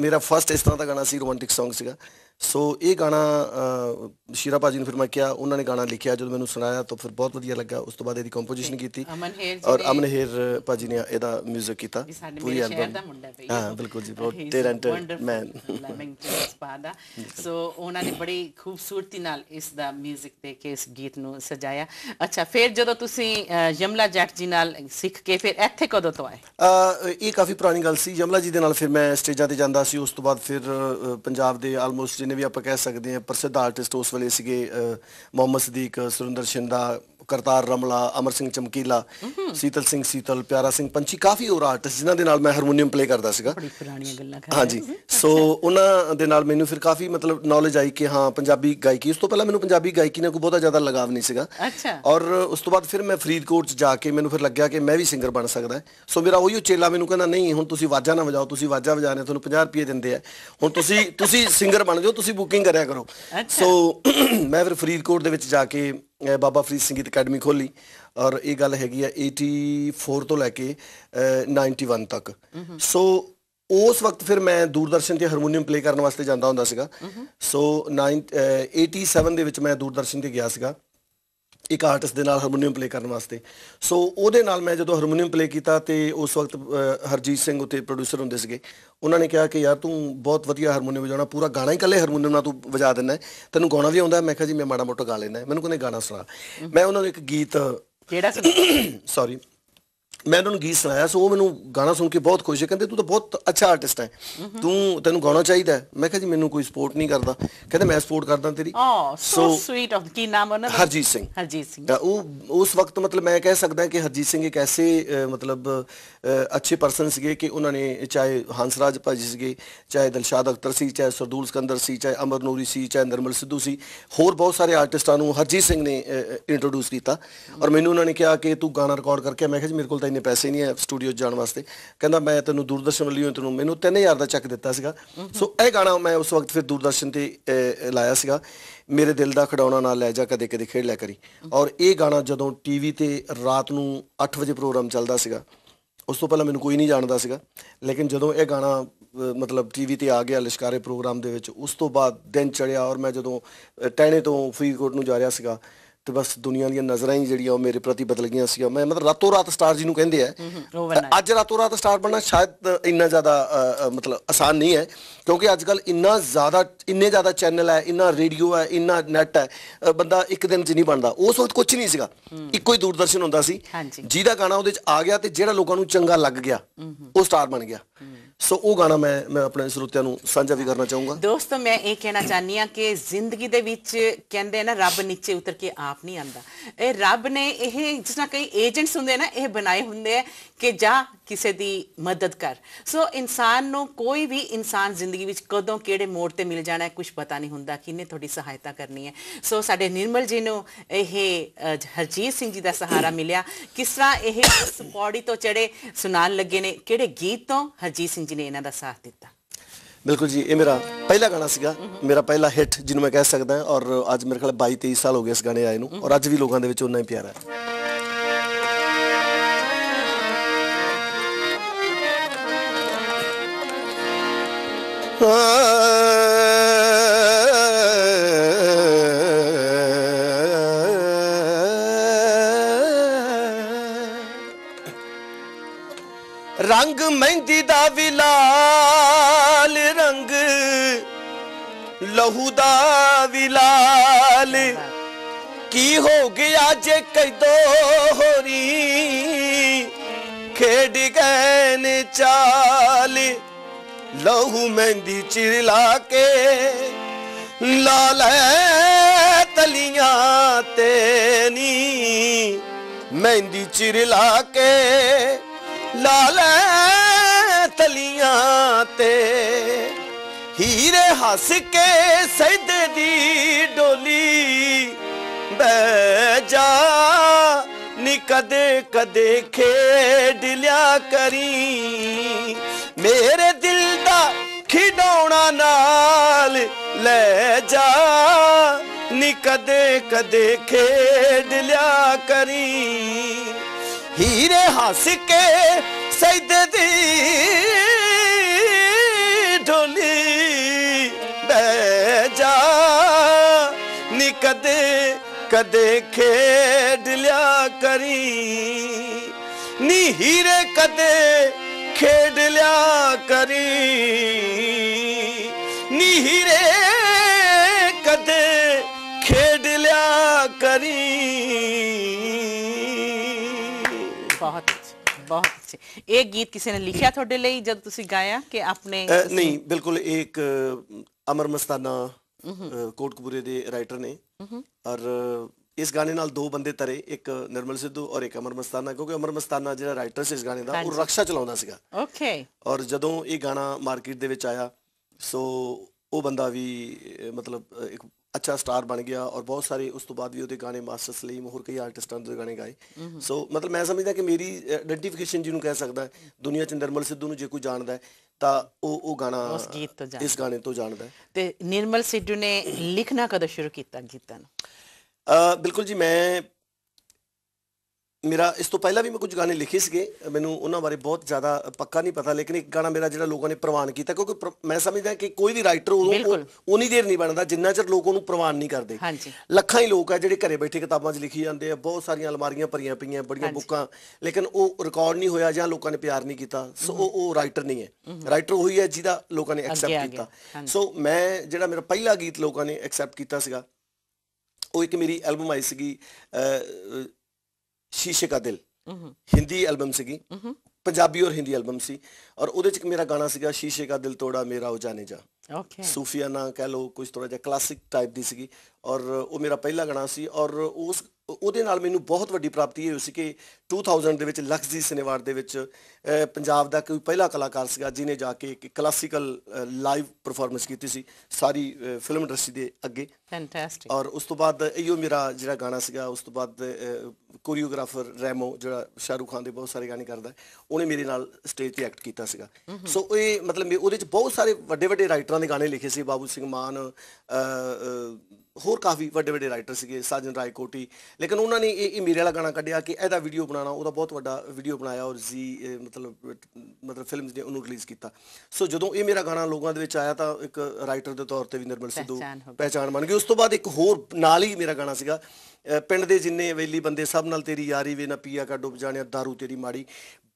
ਮੇਰਾ ਫਰਸਟ ਇਸ ਤਰ੍ਹਾਂ ਦਾ ਗਾਣਾ ਸੀ ਰੋਮਾਂਟਿਕ Song ਸੀਗਾ ਸੋ ਇਹ ਗਾਣਾ ਸ਼ੀਰਾ ਭਾਜੀ ਨੇ ਫਿਰ ਮੈਂ ਕਿਹਾ ਉਹਨਾਂ ਨੇ ਗਾਣਾ ਲਿਖਿਆ ਜਦੋਂ ਮੈਨੂੰ ਸੁਣਾਇਆ ਤਾਂ ਫਿਰ ਬਹੁਤ ਵਧੀਆ ਲੱਗਾ ਉਸ ਤੋਂ ਬਾਅਦ ਇਹਦੀ ਕੰਪੋਜੀਸ਼ਨ ਕੀਤੀ ਔਰ ਅਮਨ ਹੇਰ ਭਾਜੀ ਨੇ ਇਹਦਾ 뮤직 ਕੀਤਾ ਪੂਰੀ ਐਲਬਮ ਦਾ ਮੁੰਡਾ ਪਈ ਹਾਂ ਬਿਲਕੁਲ ਜੀ ਬਹੁਤ ਟੈਲੈਂਟਡ ਮੈਨ ਸੋ ਉਹਨਾਂ ਨੇ ਬੜੀ ਖੂਬਸੂਰਤੀ ਨਾਲ ਇਸ ਦਾ 뮤직 ਤੇ ਕੇ ਇਸ ਗੀਤ ਨੂੰ ਸਜਾਇਆ ਅੱਛਾ ਫਿਰ ਜਦੋਂ ਤੁਸੀਂ ਯਮਲਾ ਜੱਟ ਜੀ ਨਾਲ ਸਿੱਖ ਕੇ ਫਿਰ ਇੱਥੇ ਕਦੋਂ ਤੋਂ ਆਏ ਇਹ ਕਾਫੀ ਪੁਰਾਣੀ ਗੱਲ ਸੀ ਯਮਲਾ ਜੀ ਦੇ ਨਾਲ ਫਿਰ ਮੈਂ ਸਟੇਜਾਂ ਤੇ ਜਾਂਦਾ ਸੀ ਉਸ ਤੋਂ ਬਾਅਦ ਫਿਰ ਪੰਜਾਬ ਦੇ ਆਲਮੋਸਟ ਜਿੰਨੇ ਵੀ ਆਪਾਂ ਕਹਿ ਸਕਦੇ ਹਾਂ ਪ੍ਰਸਿੱਧ ਆਰਟਿਸਟ ਉਸ ਵੇਲੇ ਸੀਗੇ ਮੁਹੰਮਦ ਸਦੀਕ ਸੁਰਿੰਦਰ ਸ਼ਿੰਦਾ ਕਰਤਾਰ ਰਮਲਾ ਅਮਰ ਸਿੰਘ ਚਮਕੀਲਾ ਸੀਤਲ ਸਿੰਘ ਸੀਤਲ ਪਿਆਰਾ ਸਿੰਘ ਪੰਛੀ ਕਾਫੀ ਹੋਰ ਆਰਟਿਸਟ ਜਿਨ੍ਹਾਂ ਦੇ ਨਾਲ ਮੈਂ ਹਾਰਮੋਨੀਅਮ ਪਲੇ ਕਰਦਾ ਸੀਗਾ ਬੜੀ ਪੁਰਾਣੀਆਂ ਗੱਲਾਂ ਕਰ ਹਾਂਜੀ ਸੋ ਉਹਨਾਂ ਦੇ ਨਾਲ ਮੈਨੂੰ ਫਿਰ ਕਾਫੀ ਮਤਲਬ ਨੌਲੇਜ ਆਈ ਕਿ ਹਾਂ ਪੰਜਾਬੀ ਗਾਇਕੀ ਉਸ ਤੋਂ ਪਹਿਲਾਂ ਮੈਨੂੰ ਪੰਜਾਬੀ ਗਾਇਕੀ ਨਾਲ ਕੋਈ ਬਹੁਤਾ ਜ਼ਿਆਦਾ ਲਗਾਵ ਨਹੀਂ ਸੀਗਾ ਅੱਛਾ ਔਰ ਉਸ ਤੋਂ ਬਾਅਦ ਫਿਰ ਮੈਂ ਫਰੀਦਕੋਟ ਚ ਜਾ ਕੇ ਮੈਨੂੰ ਫਿਰ ਲੱਗਿਆ ਕਿ ਮੈਂ ਵੀ ਸਿੰਗਰ ਬਣ ਸਕਦਾ ਸੋ ਮੇਰਾ ਉਹੀ ਚੇਲਾ ਮੈਨੂੰ ਕਹਿੰਦਾ ਨਹੀਂ ਹੁਣ ਤੁਸੀਂ ਵਾਜਾ ਨਾ ਵਜਾਓ ਤੁਸੀਂ ਵਾਜਾ ਵਜਾਣੇ ਤੁਹਾਨੂੰ 50 ਰੁਪਏ ਦਿੰਦੇ ਆ ਹੁਣ ਤੁਸੀਂ ਤੁਸੀਂ ਸਿੰਗਰ ਬਣ ਜਾਓ ਕਰੋ ਤੁਸੀਂ ਬੁਕਿੰਗ ਕਰਿਆ ਕਰੋ ਸੋ ਮੈਂ ਫਿਰ ਫਰੀਦਕੋਟ ਦੇ ਵਿੱਚ ਜਾ ਕੇ ਬਾਬਾ ਫਰੀਦ ਸੰਗੀਤ ਅਕੈਡਮੀ ਖੋਲੀ ਔਰ ਇਹ ਗੱਲ ਹੈਗੀ ਆ 84 ਤੋਂ ਲੈ ਕੇ 91 ਤੱਕ ਸੋ ਉਸ ਵਕਤ ਫਿਰ ਮੈਂ ਦੂਰਦਰਸ਼ਨ ਤੇ ਹਾਰਮੋਨੀਅਮ ਪਲੇ ਕਰਨ ਵਾਸਤੇ ਜਾਂਦਾ ਹੁੰਦਾ ਸੀਗਾ ਸੋ 87 ਦੇ ਵਿੱਚ ਮੈਂ ਦੂਰਦਰਸ਼ਨ ਤੇ ਗਿਆ ਸੀਗਾ ਇੱਕ ਆਰਟਿਸਟ ਦੇ ਨਾਲ ਹਾਰਮੋਨੀਅਮ ਪਲੇ ਕਰਨ ਵਾਸਤੇ ਸੋ ਉਹਦੇ ਨਾਲ ਮੈਂ ਜਦੋਂ ਹਾਰਮੋਨੀਅਮ ਪਲੇ ਕੀਤਾ ਤੇ ਉਸ ਵਕਤ ਹਰਜੀਤ ਸਿੰਘ ਉੱਤੇ ਪ੍ਰੋਡਿਊਸਰ ਹੁੰਦੇ ਸੀਗੇ ਉਹਨਾਂ ਨੇ ਕਿਹਾ ਕਿ ਯਾਰ ਤੂੰ ਬਹੁਤ ਵਧੀਆ ਹਾਰਮੋਨੀਅਮ ਵਜਾਉਣਾ ਪੂਰਾ ਗਾਣਾ ਹੀ ਕੱਲੇ ਹਾਰਮੋਨੀਅਮ ਨਾਲ ਤੂੰ ਵਜਾ ਦੇਣਾ ਤੈਨੂੰ ਗਾਣਾ ਵੀ ਆਉਂਦਾ ਮੈਂ ਕਿਹਾ ਜੀ ਮੈਂ ਮਾੜਾ ਮੋਟਾ ਗਾ ਲੈਣਾ ਮੈਨੂੰ ਕੋਈ ਗਾਣਾ ਸੁਣਾ ਮੈਂ ਉਹਨਾਂ ਨੂੰ ਇੱਕ ਗੀਤ ਕਿਹੜਾ ਸੌਰੀ ਮੈਂ ਉਹਨਾਂ ਨੂੰ ਗੀਤ ਸੁਣਾਇਆ ਸੋ ਉਹ ਮੈਨੂੰ ਗਾਣਾ ਸੁਣ ਕੇ ਬਹੁਤ ਖੁਸ਼ ਹੈ ਕਹਿੰਦੇ ਤੂੰ ਤਾਂ ਬਹੁਤ ਅੱਛਾ ਆਰਟਿਸਟ ਹੈ ਤੂੰ ਤੈਨੂੰ ਗਾਣਾ ਚਾਹੀਦਾ ਮੈਂ ਕਿਹਾ ਜੀ ਮੈਨੂੰ ਕੋਈ ਸਪੋਰਟ ਨਹੀਂ ਕਰਦਾ ਕਹਿੰਦੇ ਮੈਂ ਸਪੋਰਟ ਕਰਦਾ ਤੇਰੀ ਸੋ ਸਵੀਟ ਆਫ ਕੀ ਨਾਮ ਉਹਨਾਂ ਦਾ ਹਰਜੀਤ ਸਿੰਘ ਹਰਜੀਤ ਸਿੰਘ ਉਹ ਉਸ ਵਕਤ ਮਤਲਬ ਮੈਂ ਕਹਿ ਸਕਦਾ ਕਿ ਹਰਜੀਤ ਸਿੰਘ ਇੱਕ ਐਸੇ ਮਤਲਬ ਅੱਛੇ ਪਰਸਨ ਸੀਗੇ ਕਿ ਉਹਨਾਂ ਨੇ ਚਾਹੇ ਹੰਸਰਾਜ ਭਾਜੀ ਸੀਗੇ ਚਾਹੇ ਦਿਲਸ਼ਾਦ ਅਖਤਰ ਸੀ ਚਾਹੇ ਸਰਦੂਲ ਸਕੰਦਰ ਸੀ ਚਾਹੇ ਅਮਰ ਨੂਰੀ ਸੀ ਚਾਹੇ ਨਰਮਲ ਸਿੱਧੂ ਸੀ ਹੋਰ ਬਹੁਤ ਸਾਰੇ ਆਰਟਿਸਟਾਂ ਨੂੰ ਹਰਜੀਤ ਸਿੰਘ ਨੇ ਇੰਟਰੋਡਿਊਸ ਕੀਤਾ ਔਰ ਮੈਨੂੰ ਉਹਨਾਂ ਨੇ ਕਿਹਾ ਕਿ ਤੂੰ ਗਾਣਾ ਰਿਕਾਰਡ ਕਰਕੇ ਮੈਂ ਕਿਹਾ ਜੀ ਮੇਰੇ ਕੋਲ ਤਾਂ ਇੰਨੇ ਪੈਸੇ ਨਹੀਂ ਹੈ ਸਟੂਡੀਓ ਜਾਣ ਵਾਸਤੇ ਕਹਿੰਦਾ ਮੈਂ ਤੈਨੂੰ ਦੂਰਦਰਸ਼ਨ ਵੱਲੋਂ ਤੈਨੂੰ ਮੈਨੂੰ 3000 ਦਾ ਚੱਕ ਦਿੱਤਾ ਸੀਗਾ ਸੋ ਇਹ ਗਾਣਾ ਮੈਂ ਉਸ ਵਕਤ ਫਿਰ ਦੂਰਦਰਸ਼ਨ ਤੇ ਲਾਇਆ ਸੀਗਾ ਮੇਰੇ ਦਿਲ ਦਾ ਖਡਾਉਣਾ ਨਾਲ ਲੈ ਜਾ ਕਦੇ ਕਦੇ ਖੇਡ ਲਿਆ ਕਰੀ ਔਰ ਇਹ ਗਾਣਾ ਜਦੋਂ ਟੀਵੀ ਤੇ ਰਾਤ ਨੂੰ 8 ਵਜੇ ਪ੍ਰੋਗਰਾਮ ਚੱਲਦਾ ਸੀਗਾ ਉਸ ਤੋਂ ਪਹਿਲਾਂ ਮੈਨੂੰ ਕੋਈ ਨਹੀਂ ਜਾਣਦਾ ਸੀਗਾ ਲੇਕਿਨ ਜਦੋਂ ਇਹ ਗਾਣਾ ਮਤਲਬ ਟੀਵੀ ਤੇ ਆ ਗਿਆ ਲਸ਼ਕਾਰੇ ਪ੍ਰੋਗਰਾਮ ਦੇ ਵਿੱਚ ਉਸ ਤੋਂ ਬਾਅਦ ਦਿਨ ਚੜਿਆ ਔਰ ਮੈਂ ਜਦੋਂ ਟੈਣੇ ਤੋਂ ਫਰੀਕੋਟ ਨੂੰ ਜਾ ਰਿਹਾ ਸੀਗਾ ਤੇ ਬਸ ਦੁਨੀਆ ਦੀਆਂ ਨਜ਼ਰਾਂ ਹੀ ਜਿਹੜੀਆਂ ਉਹ ਮੇਰੇ ਪ੍ਰਤੀ ਬਦਲ ਗਈਆਂ ਸੀ ਮੈਂ ਮਤਲਬ ਰਾਤੋਂ ਰਾਤ ਸਟਾਰ ਜੀ ਨੂੰ ਕਹਿੰਦੇ ਆ ਅੱਜ ਰਾਤੋਂ ਰਾਤ ਸਟਾਰ ਬਣਨਾ ਸ਼ਾਇਦ ਇੰਨਾ ਜ਼ਿਆਦਾ ਮਤਲਬ ਆਸਾਨ ਨਹੀਂ ਹੈ ਕਿਉਂਕਿ ਅੱਜ ਕੱਲ ਇੰਨਾ ਜ਼ਿਆਦਾ ਇੰਨੇ ਜ਼ਿਆਦਾ ਚੈਨਲ ਹੈ ਇੰਨਾ ਰੇਡੀਓ ਹੈ ਇੰਨਾ ਨੈਟ ਹੈ ਬੰਦਾ ਇੱਕ ਦਿਨ 'ਚ ਨਹੀਂ ਬਣਦਾ ਉਸ ਵਕਤ ਕੁਝ ਨਹੀਂ ਸੀਗਾ ਇੱਕੋ ਹੀ ਦੂਰਦਰਸ਼ਨ ਹੁੰਦਾ ਸੀ ਜਿਹਦਾ ਗਾਣਾ ਉਹਦੇ 'ਚ ਆ ਗਿਆ ਤੇ ਜਿਹੜਾ ਲੋਕਾਂ ਨੂੰ ਚੰਗਾ ਲੱਗ ਗਿਆ ਉਹ ਸਟਾਰ ਬਣ ਗਿਆ ਸੋ ਉਹ ਗਾਣਾ ਮੈਂ ਮੈਂ ਆਪਣੇ ਸਰੋਤਿਆਂ ਨੂੰ ਸਾਂਝਾ ਵੀ ਕਰਨਾ ਚਾਹੂੰਗਾ ਦੋਸਤੋ ਮੈਂ ਇਹ ਕਹਿਣਾ ਚਾਹਨੀ ਆ ਕਿ ਜ਼ਿੰਦਗੀ ਦੇ ਵਿੱਚ ਕਹਿੰਦੇ ਨਾ ਰੱਬ ਨੀਚੇ ਉਤਰ ਕੇ ਆਪ ਨਹੀਂ ਆਂਦਾ ਇਹ ਰੱਬ ਨੇ ਇਹ ਜਿਸ ਨਾਲ ਕਈ ਏਜੰਟਸ ਹੁੰਦੇ ਨਾ ਇਹ ਬਣਾਏ ਹੁੰਦੇ ਆ ਕਿ ਜਾ ਕਿਸੇ ਦੀ ਮਦਦ ਕਰ ਸੋ ਇਨਸਾਨ ਨੂੰ ਕੋਈ ਵੀ ਇਨਸਾਨ ਜ਼ਿੰਦਗੀ ਵਿੱਚ ਕਦੋਂ ਕਿਹੜੇ ਮੋੜ ਤੇ ਮਿਲ ਜਾਣਾ ਹੈ ਕੁਝ ਪਤਾ ਨਹੀਂ ਹੁੰਦਾ ਕਿਨੇ ਤੁਹਾਡੀ ਸਹਾਇਤਾ ਕਰਨੀ ਹੈ ਸੋ ਸਾਡੇ ਨਿਰਮਲ ਜੀ ਨੂੰ ਇਹ ਹਰਜੀਤ ਸਿੰਘ ਜੀ ਦਾ ਸਹਾਰਾ ਮਿਲਿਆ ਕਿਸ ਤਰ੍ਹਾਂ ਇਹ ਪੌੜੀ ਤੋਂ ਚੜੇ ਸੁਣਾਣ ਲੱਗੇ ਨੇ ਕਿਹੜੇ ਗੀਤ ਤੋਂ ਹਰਜੀਤ ਸਿੰਘ ਜੀ ਨੇ ਇਹਨਾਂ ਦਾ ਸਾਥ ਦਿੱਤਾ ਬਿਲਕੁਲ ਜੀ ਇਹ ਮੇਰਾ ਪਹਿਲਾ ਗਾਣਾ ਸੀਗਾ ਮੇਰਾ ਪਹਿਲਾ ਹਿੱਟ ਜਿਹਨੂੰ ਮੈਂ ਕਹਿ ਸਕਦਾ ਔਰ ਅੱਜ ਮੇਰੇ ਖਿਆਲ 22 23 ਸਾਲ ਹੋ ਗਏ ਇਸ ਗਾਣੇ ਆਏ ਨੂੰ ਔਰ ਅੱਜ ਵੀ ਲੋਕਾਂ ਦੇ ਵਿੱਚ ਉਹਨਾਂ ਹੀ ਪਿਆਰਾ ਹੈ ਰੰਗ ਮਹਿੰਦੀ ਦਾ ਵਿਲਾਲ ਰੰਗ ਲਹੂ ਦਾ ਵਿਲਾਲ ਕੀ ਹੋ ਗਿਆ ਜੇ ਕੈਦੋ ਹੋਰੀ ਖੇਡ ਗਏ ਨੇ ਲਹੂ ਮਹਿੰਦੀ ਚਿਰਲਾ ਕੇ ਲਾਲ ਤਲੀਆਂ ਤੇ ਨੀ ਮਹਿੰਦੀ ਚਿਰਲਾ ਕੇ ਲਾਲ ਤਲੀਆਂ ਤੇ ਹੀਰੇ ਹੱਸ ਕੇ ਸੈਦੇ ਦੀ ਡੋਲੀ ਬਹਿ ਨੀ ਕਦੇ ਕਦੇ ਖੇਡ ਲਿਆ ਕਰੀ ਮੇਰੇ ਨਾਲ ਲੈ ਜਾ ਨੀ ਕਦੇ ਕਦੇ ਖੇਡ ਲਿਆ ਕਰੀ ਹੀਰੇ ਹੱਸ ਕੇ ਸੈਦ ਦੀ ਢੋਲੀ ਬੈ ਜਾ ਨੀ ਕਦੇ ਕਦੇ ਖੇਡ ਲਿਆ ਕਰੀ ਨੀ ਹੀਰੇ ਕਦੇ ਖੇਡ ਲਿਆ ਕਰੀ ਹੀਰੇ ਕਦੇ ਖੇਡ ਲਿਆ ਕਰੀ ਬਹੁਤ ਬਹੁਤ ਇਹ ਗੀਤ ਕਿਸੇ ਨੇ ਲਿਖਿਆ ਤੁਹਾਡੇ ਲਈ ਜਦ ਤੁਸੀਂ ਗਾਇਆ ਕਿ ਆਪਣੇ ਨਹੀਂ ਬਿਲਕੁਲ ਇੱਕ ਅਮਰ ਮਸਤਾਨਾ ਕੋਟਕਪੂਰੇ ਦੇ ਰਾਈਟਰ ਨੇ ਔਰ ਇਸ ਗਾਣੇ ਨਾਲ ਦੋ ਬੰਦੇ ਤਰੇ ਇੱਕ ਨਿਰਮਲ ਸਿੱਧੂ ਔਰ ਇੱਕ ਅਮਰ ਮਸਤਾਨਾ ਕਿਉਂਕਿ ਅਮਰ ਮਸਤਾਨਾ ਜਿਹੜਾ ਰਾਈਟਰ ਸੀ ਇਸ ਗਾਣੇ ਦਾ ਉਹ ਰਕਸ਼ਾ ਚਲਾਉਂਦਾ ਸੀਗਾ ਓਕੇ ਔਰ ਜਦੋਂ ਇਹ ਗਾਣਾ ਮਾਰਕੀਟ ਦੇ ਵਿੱਚ ਆਇਆ ਸੋ ਉਹ ਬੰਦਾ ਵੀ ਮਤਲਬ ਇੱਕ ਅੱਛਾ ਸਟਾਰ ਬਣ ਗਿਆ ਔਰ ਬਹੁਤ ਸਾਰੇ ਉਸ ਤੋਂ ਬਾਅਦ ਵੀ ਉਹਦੇ ਗਾਣੇ ਮਾਸਟਰ ਸਲੀਮ ਹੋਰ ਕਈ ਆਰਟਿਸਟਾਂ ਦੇ ਗਾਣੇ ਗਾਏ ਸੋ ਮਤਲਬ ਮੈਂ ਸਮਝਦਾ ਕਿ ਮੇਰੀ ਆਇਡੈਂਟੀਫਿਕੇਸ਼ਨ ਜਿਹਨੂੰ ਕਹਿ ਸਕਦਾ ਦੁਨੀਆ ਚ ਨਿਰਮਲ ਸਿੱਧੂ ਨੂੰ ਜੇ ਕੋਈ ਜਾਣਦਾ ਤਾਂ ਉਹ ਉਹ ਗਾਣਾ ਉਸ ਗੀਤ ਤੋਂ ਜਾਣਦਾ ਇਸ ਗਾਣੇ ਤੋਂ ਜਾਣਦਾ ਤੇ ਨਿਰਮਲ ਸਿੱਧੂ ਨੇ ਲਿਖਣਾ ਕਦੋਂ ਸ਼ੁਰੂ ਕੀਤਾ ਗੀਤਾਂ ਨੂੰ ਅ ਬਿਲਕੁਲ ਜੀ ਮੈਂ ਮੇਰਾ ਇਸ ਤੋਂ ਪਹਿਲਾਂ ਵੀ ਮੈਂ ਕੁਝ ਗਾਣੇ ਲਿਖੇ ਸੀਗੇ ਮੈਨੂੰ ਉਹਨਾਂ ਬਾਰੇ ਬਹੁਤ ਜ਼ਿਆਦਾ ਪੱਕਾ ਨਹੀਂ ਪਤਾ ਲੇਕਿਨ ਇੱਕ ਗਾਣਾ ਮੇਰਾ ਜਿਹੜਾ ਲੋਕਾਂ ਨੇ ਪ੍ਰਵਾਨ ਕੀਤਾ ਕਿਉਂਕਿ ਮੈਂ ਸਮਝਦਾ ਕਿ ਕੋਈ ਵੀ ਰਾਈਟਰ ਉਹ ਉਹਨੀ ਉਨੀ ਦੇਰ ਨਹੀਂ ਬਣਦਾ ਜਿੰਨਾ ਚਿਰ ਲੋਕ ਉਹਨੂੰ ਪ੍ਰਵਾਨ ਨਹੀਂ ਕਰਦੇ ਲੱਖਾਂ ਹੀ ਲੋਕ ਆ ਜਿਹੜੇ ਘਰੇ ਬੈਠੇ ਕਿਤਾਬਾਂ 'ਚ ਲਿਖੀ ਜਾਂਦੇ ਆ ਬਹੁਤ ਸਾਰੀਆਂ ਅਲਮਾਰੀਆਂ ਭਰੀਆਂ ਪਈਆਂ ਬੜੀਆਂ ਬੁੱਕਾਂ ਲੇਕਿਨ ਉਹ ਰਿਕਾਰਡ ਨਹੀਂ ਹੋਇਆ ਜਾਂ ਲੋਕਾਂ ਨੇ ਪਿਆਰ ਨਹੀਂ ਕੀਤਾ ਸੋ ਉਹ ਉਹ ਰਾਈਟਰ ਨਹੀਂ ਹੈ ਰਾਈਟਰ ਉਹੀ ਹੈ ਜਿਹਦਾ ਲੋਕਾਂ ਨੇ ਐਕਸੈਪਟ ਕੀਤਾ ਸੋ ਮੈਂ ਜਿਹੜਾ ਮੇਰਾ ਪਹਿਲਾ ਗੀਤ ਲੋਕਾਂ ਨੇ ਐਕਸੈਪਟ ਕੀਤਾ ਸੀਗਾ ਉਹ ਇੱਕ ਮੇਰੀ ਐਲਬਮ ਆਈ ਸੀਗੀ ਸ਼ੀਸ਼ੇ ਕਾ ਦਿਲ ਹਿੰਦੀ ਐਲਬਮ ਸੀਗੀ ਪੰਜਾਬੀ ਔਰ ਹਿੰਦੀ ਐਲਬਮ ਸੀ ਔਰ ਉਹਦੇ ਚ ਇੱਕ ਮੇਰਾ ਗਾਣਾ ਸੀਗਾ ਸ਼ੀਸ਼ੇ ਦਾ ਦਿਲ ਤੋੜਾ ਮੇਰਾ ਉਹ ਜਾਣੇ ਜਾ ਓਕੇ ਸੂਫੀਆਨਾ ਕਹ ਲੋ ਕੁਝ ਥੋੜਾ ਜਿਹਾ ਕਲਾਸਿਕ ਟਾਈਪ ਦੀ ਸੀਗੀ ਔਰ ਉਹ ਮੇਰਾ ਪਹਿਲਾ ਗਾਣਾ ਸੀ ਔਰ ਉਸ ਉਹਦੇ ਨਾਲ ਮੈਨੂੰ ਬਹੁਤ ਵੱਡੀ ਪ੍ਰਾਪਤੀ ਹੋਈ ਸੀ ਕਿ 2000 ਦੇ ਵਿੱਚ ਲਖਜੀ ਸਿਨੇਵਾਰ ਦੇ ਵਿੱਚ ਪੰਜਾਬ ਦਾ ਕੋਈ ਪਹਿਲਾ ਕਲਾਕਾਰ ਸੀਗਾ ਜਿਨੇ ਜਾ ਕੇ ਇੱਕ ਕਲਾਸਿਕਲ ਲਾਈਵ ਪਰਫਾਰਮੈਂਸ ਕੀਤੀ ਸੀ ਸਾਰੀ ਫਿਲਮ ਇੰਡਸਟਰੀ ਦੇ ਅੱਗੇ ਫੈਂਟੈਸਟਿਕ ਔਰ ਉਸ ਤੋਂ ਬਾਅਦ ਇਹੋ ਮੇਰਾ ਜਿਹੜਾ ਗਾਣਾ ਸੀਗਾ ਉਸ ਤੋਂ ਬਾਅਦ ਕੋਰੀਓਗ੍ਰਾਫਰ ਰੈਮੋ ਜਿਹੜਾ ਸ਼ਾਹਰੂਖ ਖਾਨ ਦੇ ਬਹੁਤ ਸਾਰੇ ਗਾਣੇ ਕਰਦਾ ਉਹਨੇ ਮੇਰੇ ਨਾਲ ਸਟੇਜ ਤੇ ਐਕਟ ਕੀਤਾ ਸੀਗਾ ਸੋ ਇਹ ਮਤਲਬ ਉਹਦੇ ਚ ਬਹੁਤ ਸਾਰੇ ਵੱਡੇ ਵੱਡੇ ਰਾਈਟਰਾਂ ਦੇ ਗਾਣੇ ਲਿਖੇ ਸੀ ਬਾਬੂ ਸਿੰਘ ਮਾਨ ਹੋਰ ਕਾਫੀ ਵੱਡੇ ਵੱਡੇ ਰਾਈਟਰ ਸੀਗੇ ਸਾਜਨ ਰਾਏ ਕੋਟੀ ਲੇਕਿਨ ਉਹਨਾਂ ਨੇ ਇਹ ਮੇਰੇ ਵਾਲਾ ਗਾਣਾ ਕੱਢਿਆ ਕਿ ਇਹਦਾ ਵੀਡੀਓ ਬਣਾਉਣਾ ਉਹਦਾ ਬਹੁਤ ਵੱਡਾ ਵੀਡੀਓ ਬਣਾਇਆ ਔਰ ਜੀ ਮਤਲਬ ਮਤਲਬ ਫਿਲਮਸ ਨੇ ਉਹਨੂੰ ਰਿਲੀਜ਼ ਕੀਤਾ ਸੋ ਜਦੋਂ ਇਹ ਮੇਰਾ ਗਾਣਾ ਲੋਕਾਂ ਦੇ ਵਿੱਚ ਆਇਆ ਤਾਂ ਇੱਕ ਰਾਈਟਰ ਦੇ ਤੌਰ ਤੇ ਵੀ ਨਿਰਮਲ ਸਿੱਧੂ ਪਹਿਚਾਨ ਬਣ ਗਈ ਉਸ ਤੋਂ ਬਾਅਦ ਇੱਕ ਹੋਰ ਨਾਲ ਹੀ ਮੇਰਾ ਗਾਣਾ ਸੀਗਾ ਪਿੰਡ ਦੇ ਜਿੰਨੇ ਹਵੇਲੀ ਬੰਦੇ ਸਭ ਨਾਲ ਤੇਰੀ ਯਾਰੀ ਵੇ ਨਾ ਪੀਆ ਕਾ ਡੁੱਬ ਜਾਣਿਆ दारू ਤੇਰੀ ਮਾੜੀ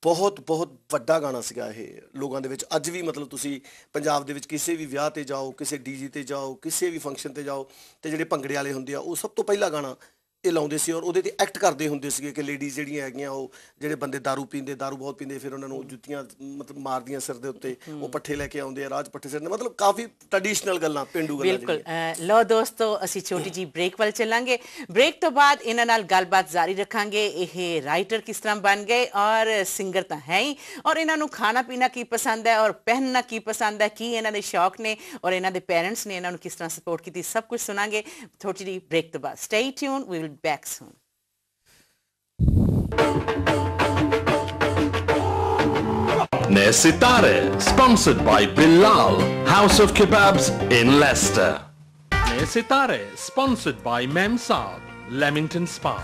ਬਹੁਤ ਬਹੁਤ ਵੱਡਾ ਗਾਣਾ ਸੀਗਾ ਇਹ ਲੋਕਾਂ ਦੇ ਵਿੱਚ ਅੱਜ ਵੀ ਮਤਲਬ ਤੁਸੀਂ ਪੰਜਾਬ ਦੇ ਵਿੱਚ ਕਿਸੇ ਵੀ ਵਿਆਹ ਤੇ ਜਾਓ ਕਿਸੇ ਡੀਜੀ ਤੇ ਜਾਓ ਕਿਸੇ ਵੀ ਫੰਕਸ਼ਨ ਤੇ ਜਾਓ ਤੇ ਜਿਹੜੇ ਭੰਗੜੇ ਵਾਲੇ ਹੁੰਦੇ ਆ ਉਹ ਸਭ ਤੋਂ ਪਹਿਲਾ ਗਾਣਾ ਇਹ ਲਾਉਂਦੇ ਸੀ ਔਰ ਉਹਦੇ ਤੇ ਐਕਟ ਕਰਦੇ ਹੁੰਦੇ ਸੀਗੇ ਕਿ ਲੇਡੀਜ਼ ਜਿਹੜੀਆਂ ਹੈਗੀਆਂ ਉਹ ਜਿਹੜੇ ਬੰਦੇ दारू ਪੀਂਦੇ दारू ਬਹੁਤ ਪੀਂਦੇ ਫਿਰ ਉਹਨਾਂ ਨੂੰ ਜੁੱਤੀਆਂ ਮਤਲਬ ਮਾਰਦੀਆਂ ਸਿਰ ਦੇ ਉੱਤੇ ਉਹ ਪੱਠੇ ਲੈ ਕੇ ਆਉਂਦੇ ਆ ਰਾਜ ਪੱਠੇ ਸਿਰ ਦੇ ਮਤਲਬ ਕਾਫੀ ਟ੍ਰੈਡੀਸ਼ਨਲ ਗੱਲਾਂ ਪਿੰਡੂ ਗੱਲਾਂ ਬਿਲਕੁਲ ਲੋ ਦੋਸਤੋ ਅਸੀਂ ਛੋਟੀ ਜੀ ਬ੍ਰੇਕ ਵੱਲ ਚੱਲਾਂਗੇ ਬ੍ਰੇਕ ਤੋਂ ਬਾਅਦ ਇਹਨਾਂ ਨਾਲ ਗੱਲਬਾਤ ਜਾਰੀ ਰੱਖਾਂਗੇ ਇਹ ਰਾਈਟਰ ਕਿਸ ਤਰ੍ਹਾਂ ਬਣ ਗਏ ਔਰ ਸਿੰਗਰ ਤਾਂ ਹੈ ਹੀ ਔਰ ਇਹਨਾਂ ਨੂੰ ਖਾਣਾ ਪੀਣਾ ਕੀ ਪਸੰਦ ਹੈ ਔਰ ਪਹਿਨਣਾ ਕੀ ਪਸੰਦ ਹੈ ਕੀ ਇਹਨਾਂ ਦੇ ਸ਼ੌਕ ਨੇ ਔਰ ਇਹਨਾਂ ਦੇ ਪੇਰੈਂਟਸ ਨੇ ਇਹਨਾਂ ਨੂੰ ਕਿਸ ਤਰ੍ਹਾਂ ਸਪੋਰਟ ਕੀਤੀ ਸਭ ਕੁਝ ਸੁਣਾਂਗੇ ਛੋਟੀ ਜੀ ਬ੍ਰੇਕ ਤੋਂ ਬਾਅਦ stay tune we will back soon. Near sponsored by Bilal, House of Kebabs in Leicester. Near sponsored by Memsaab, Leamington Spa.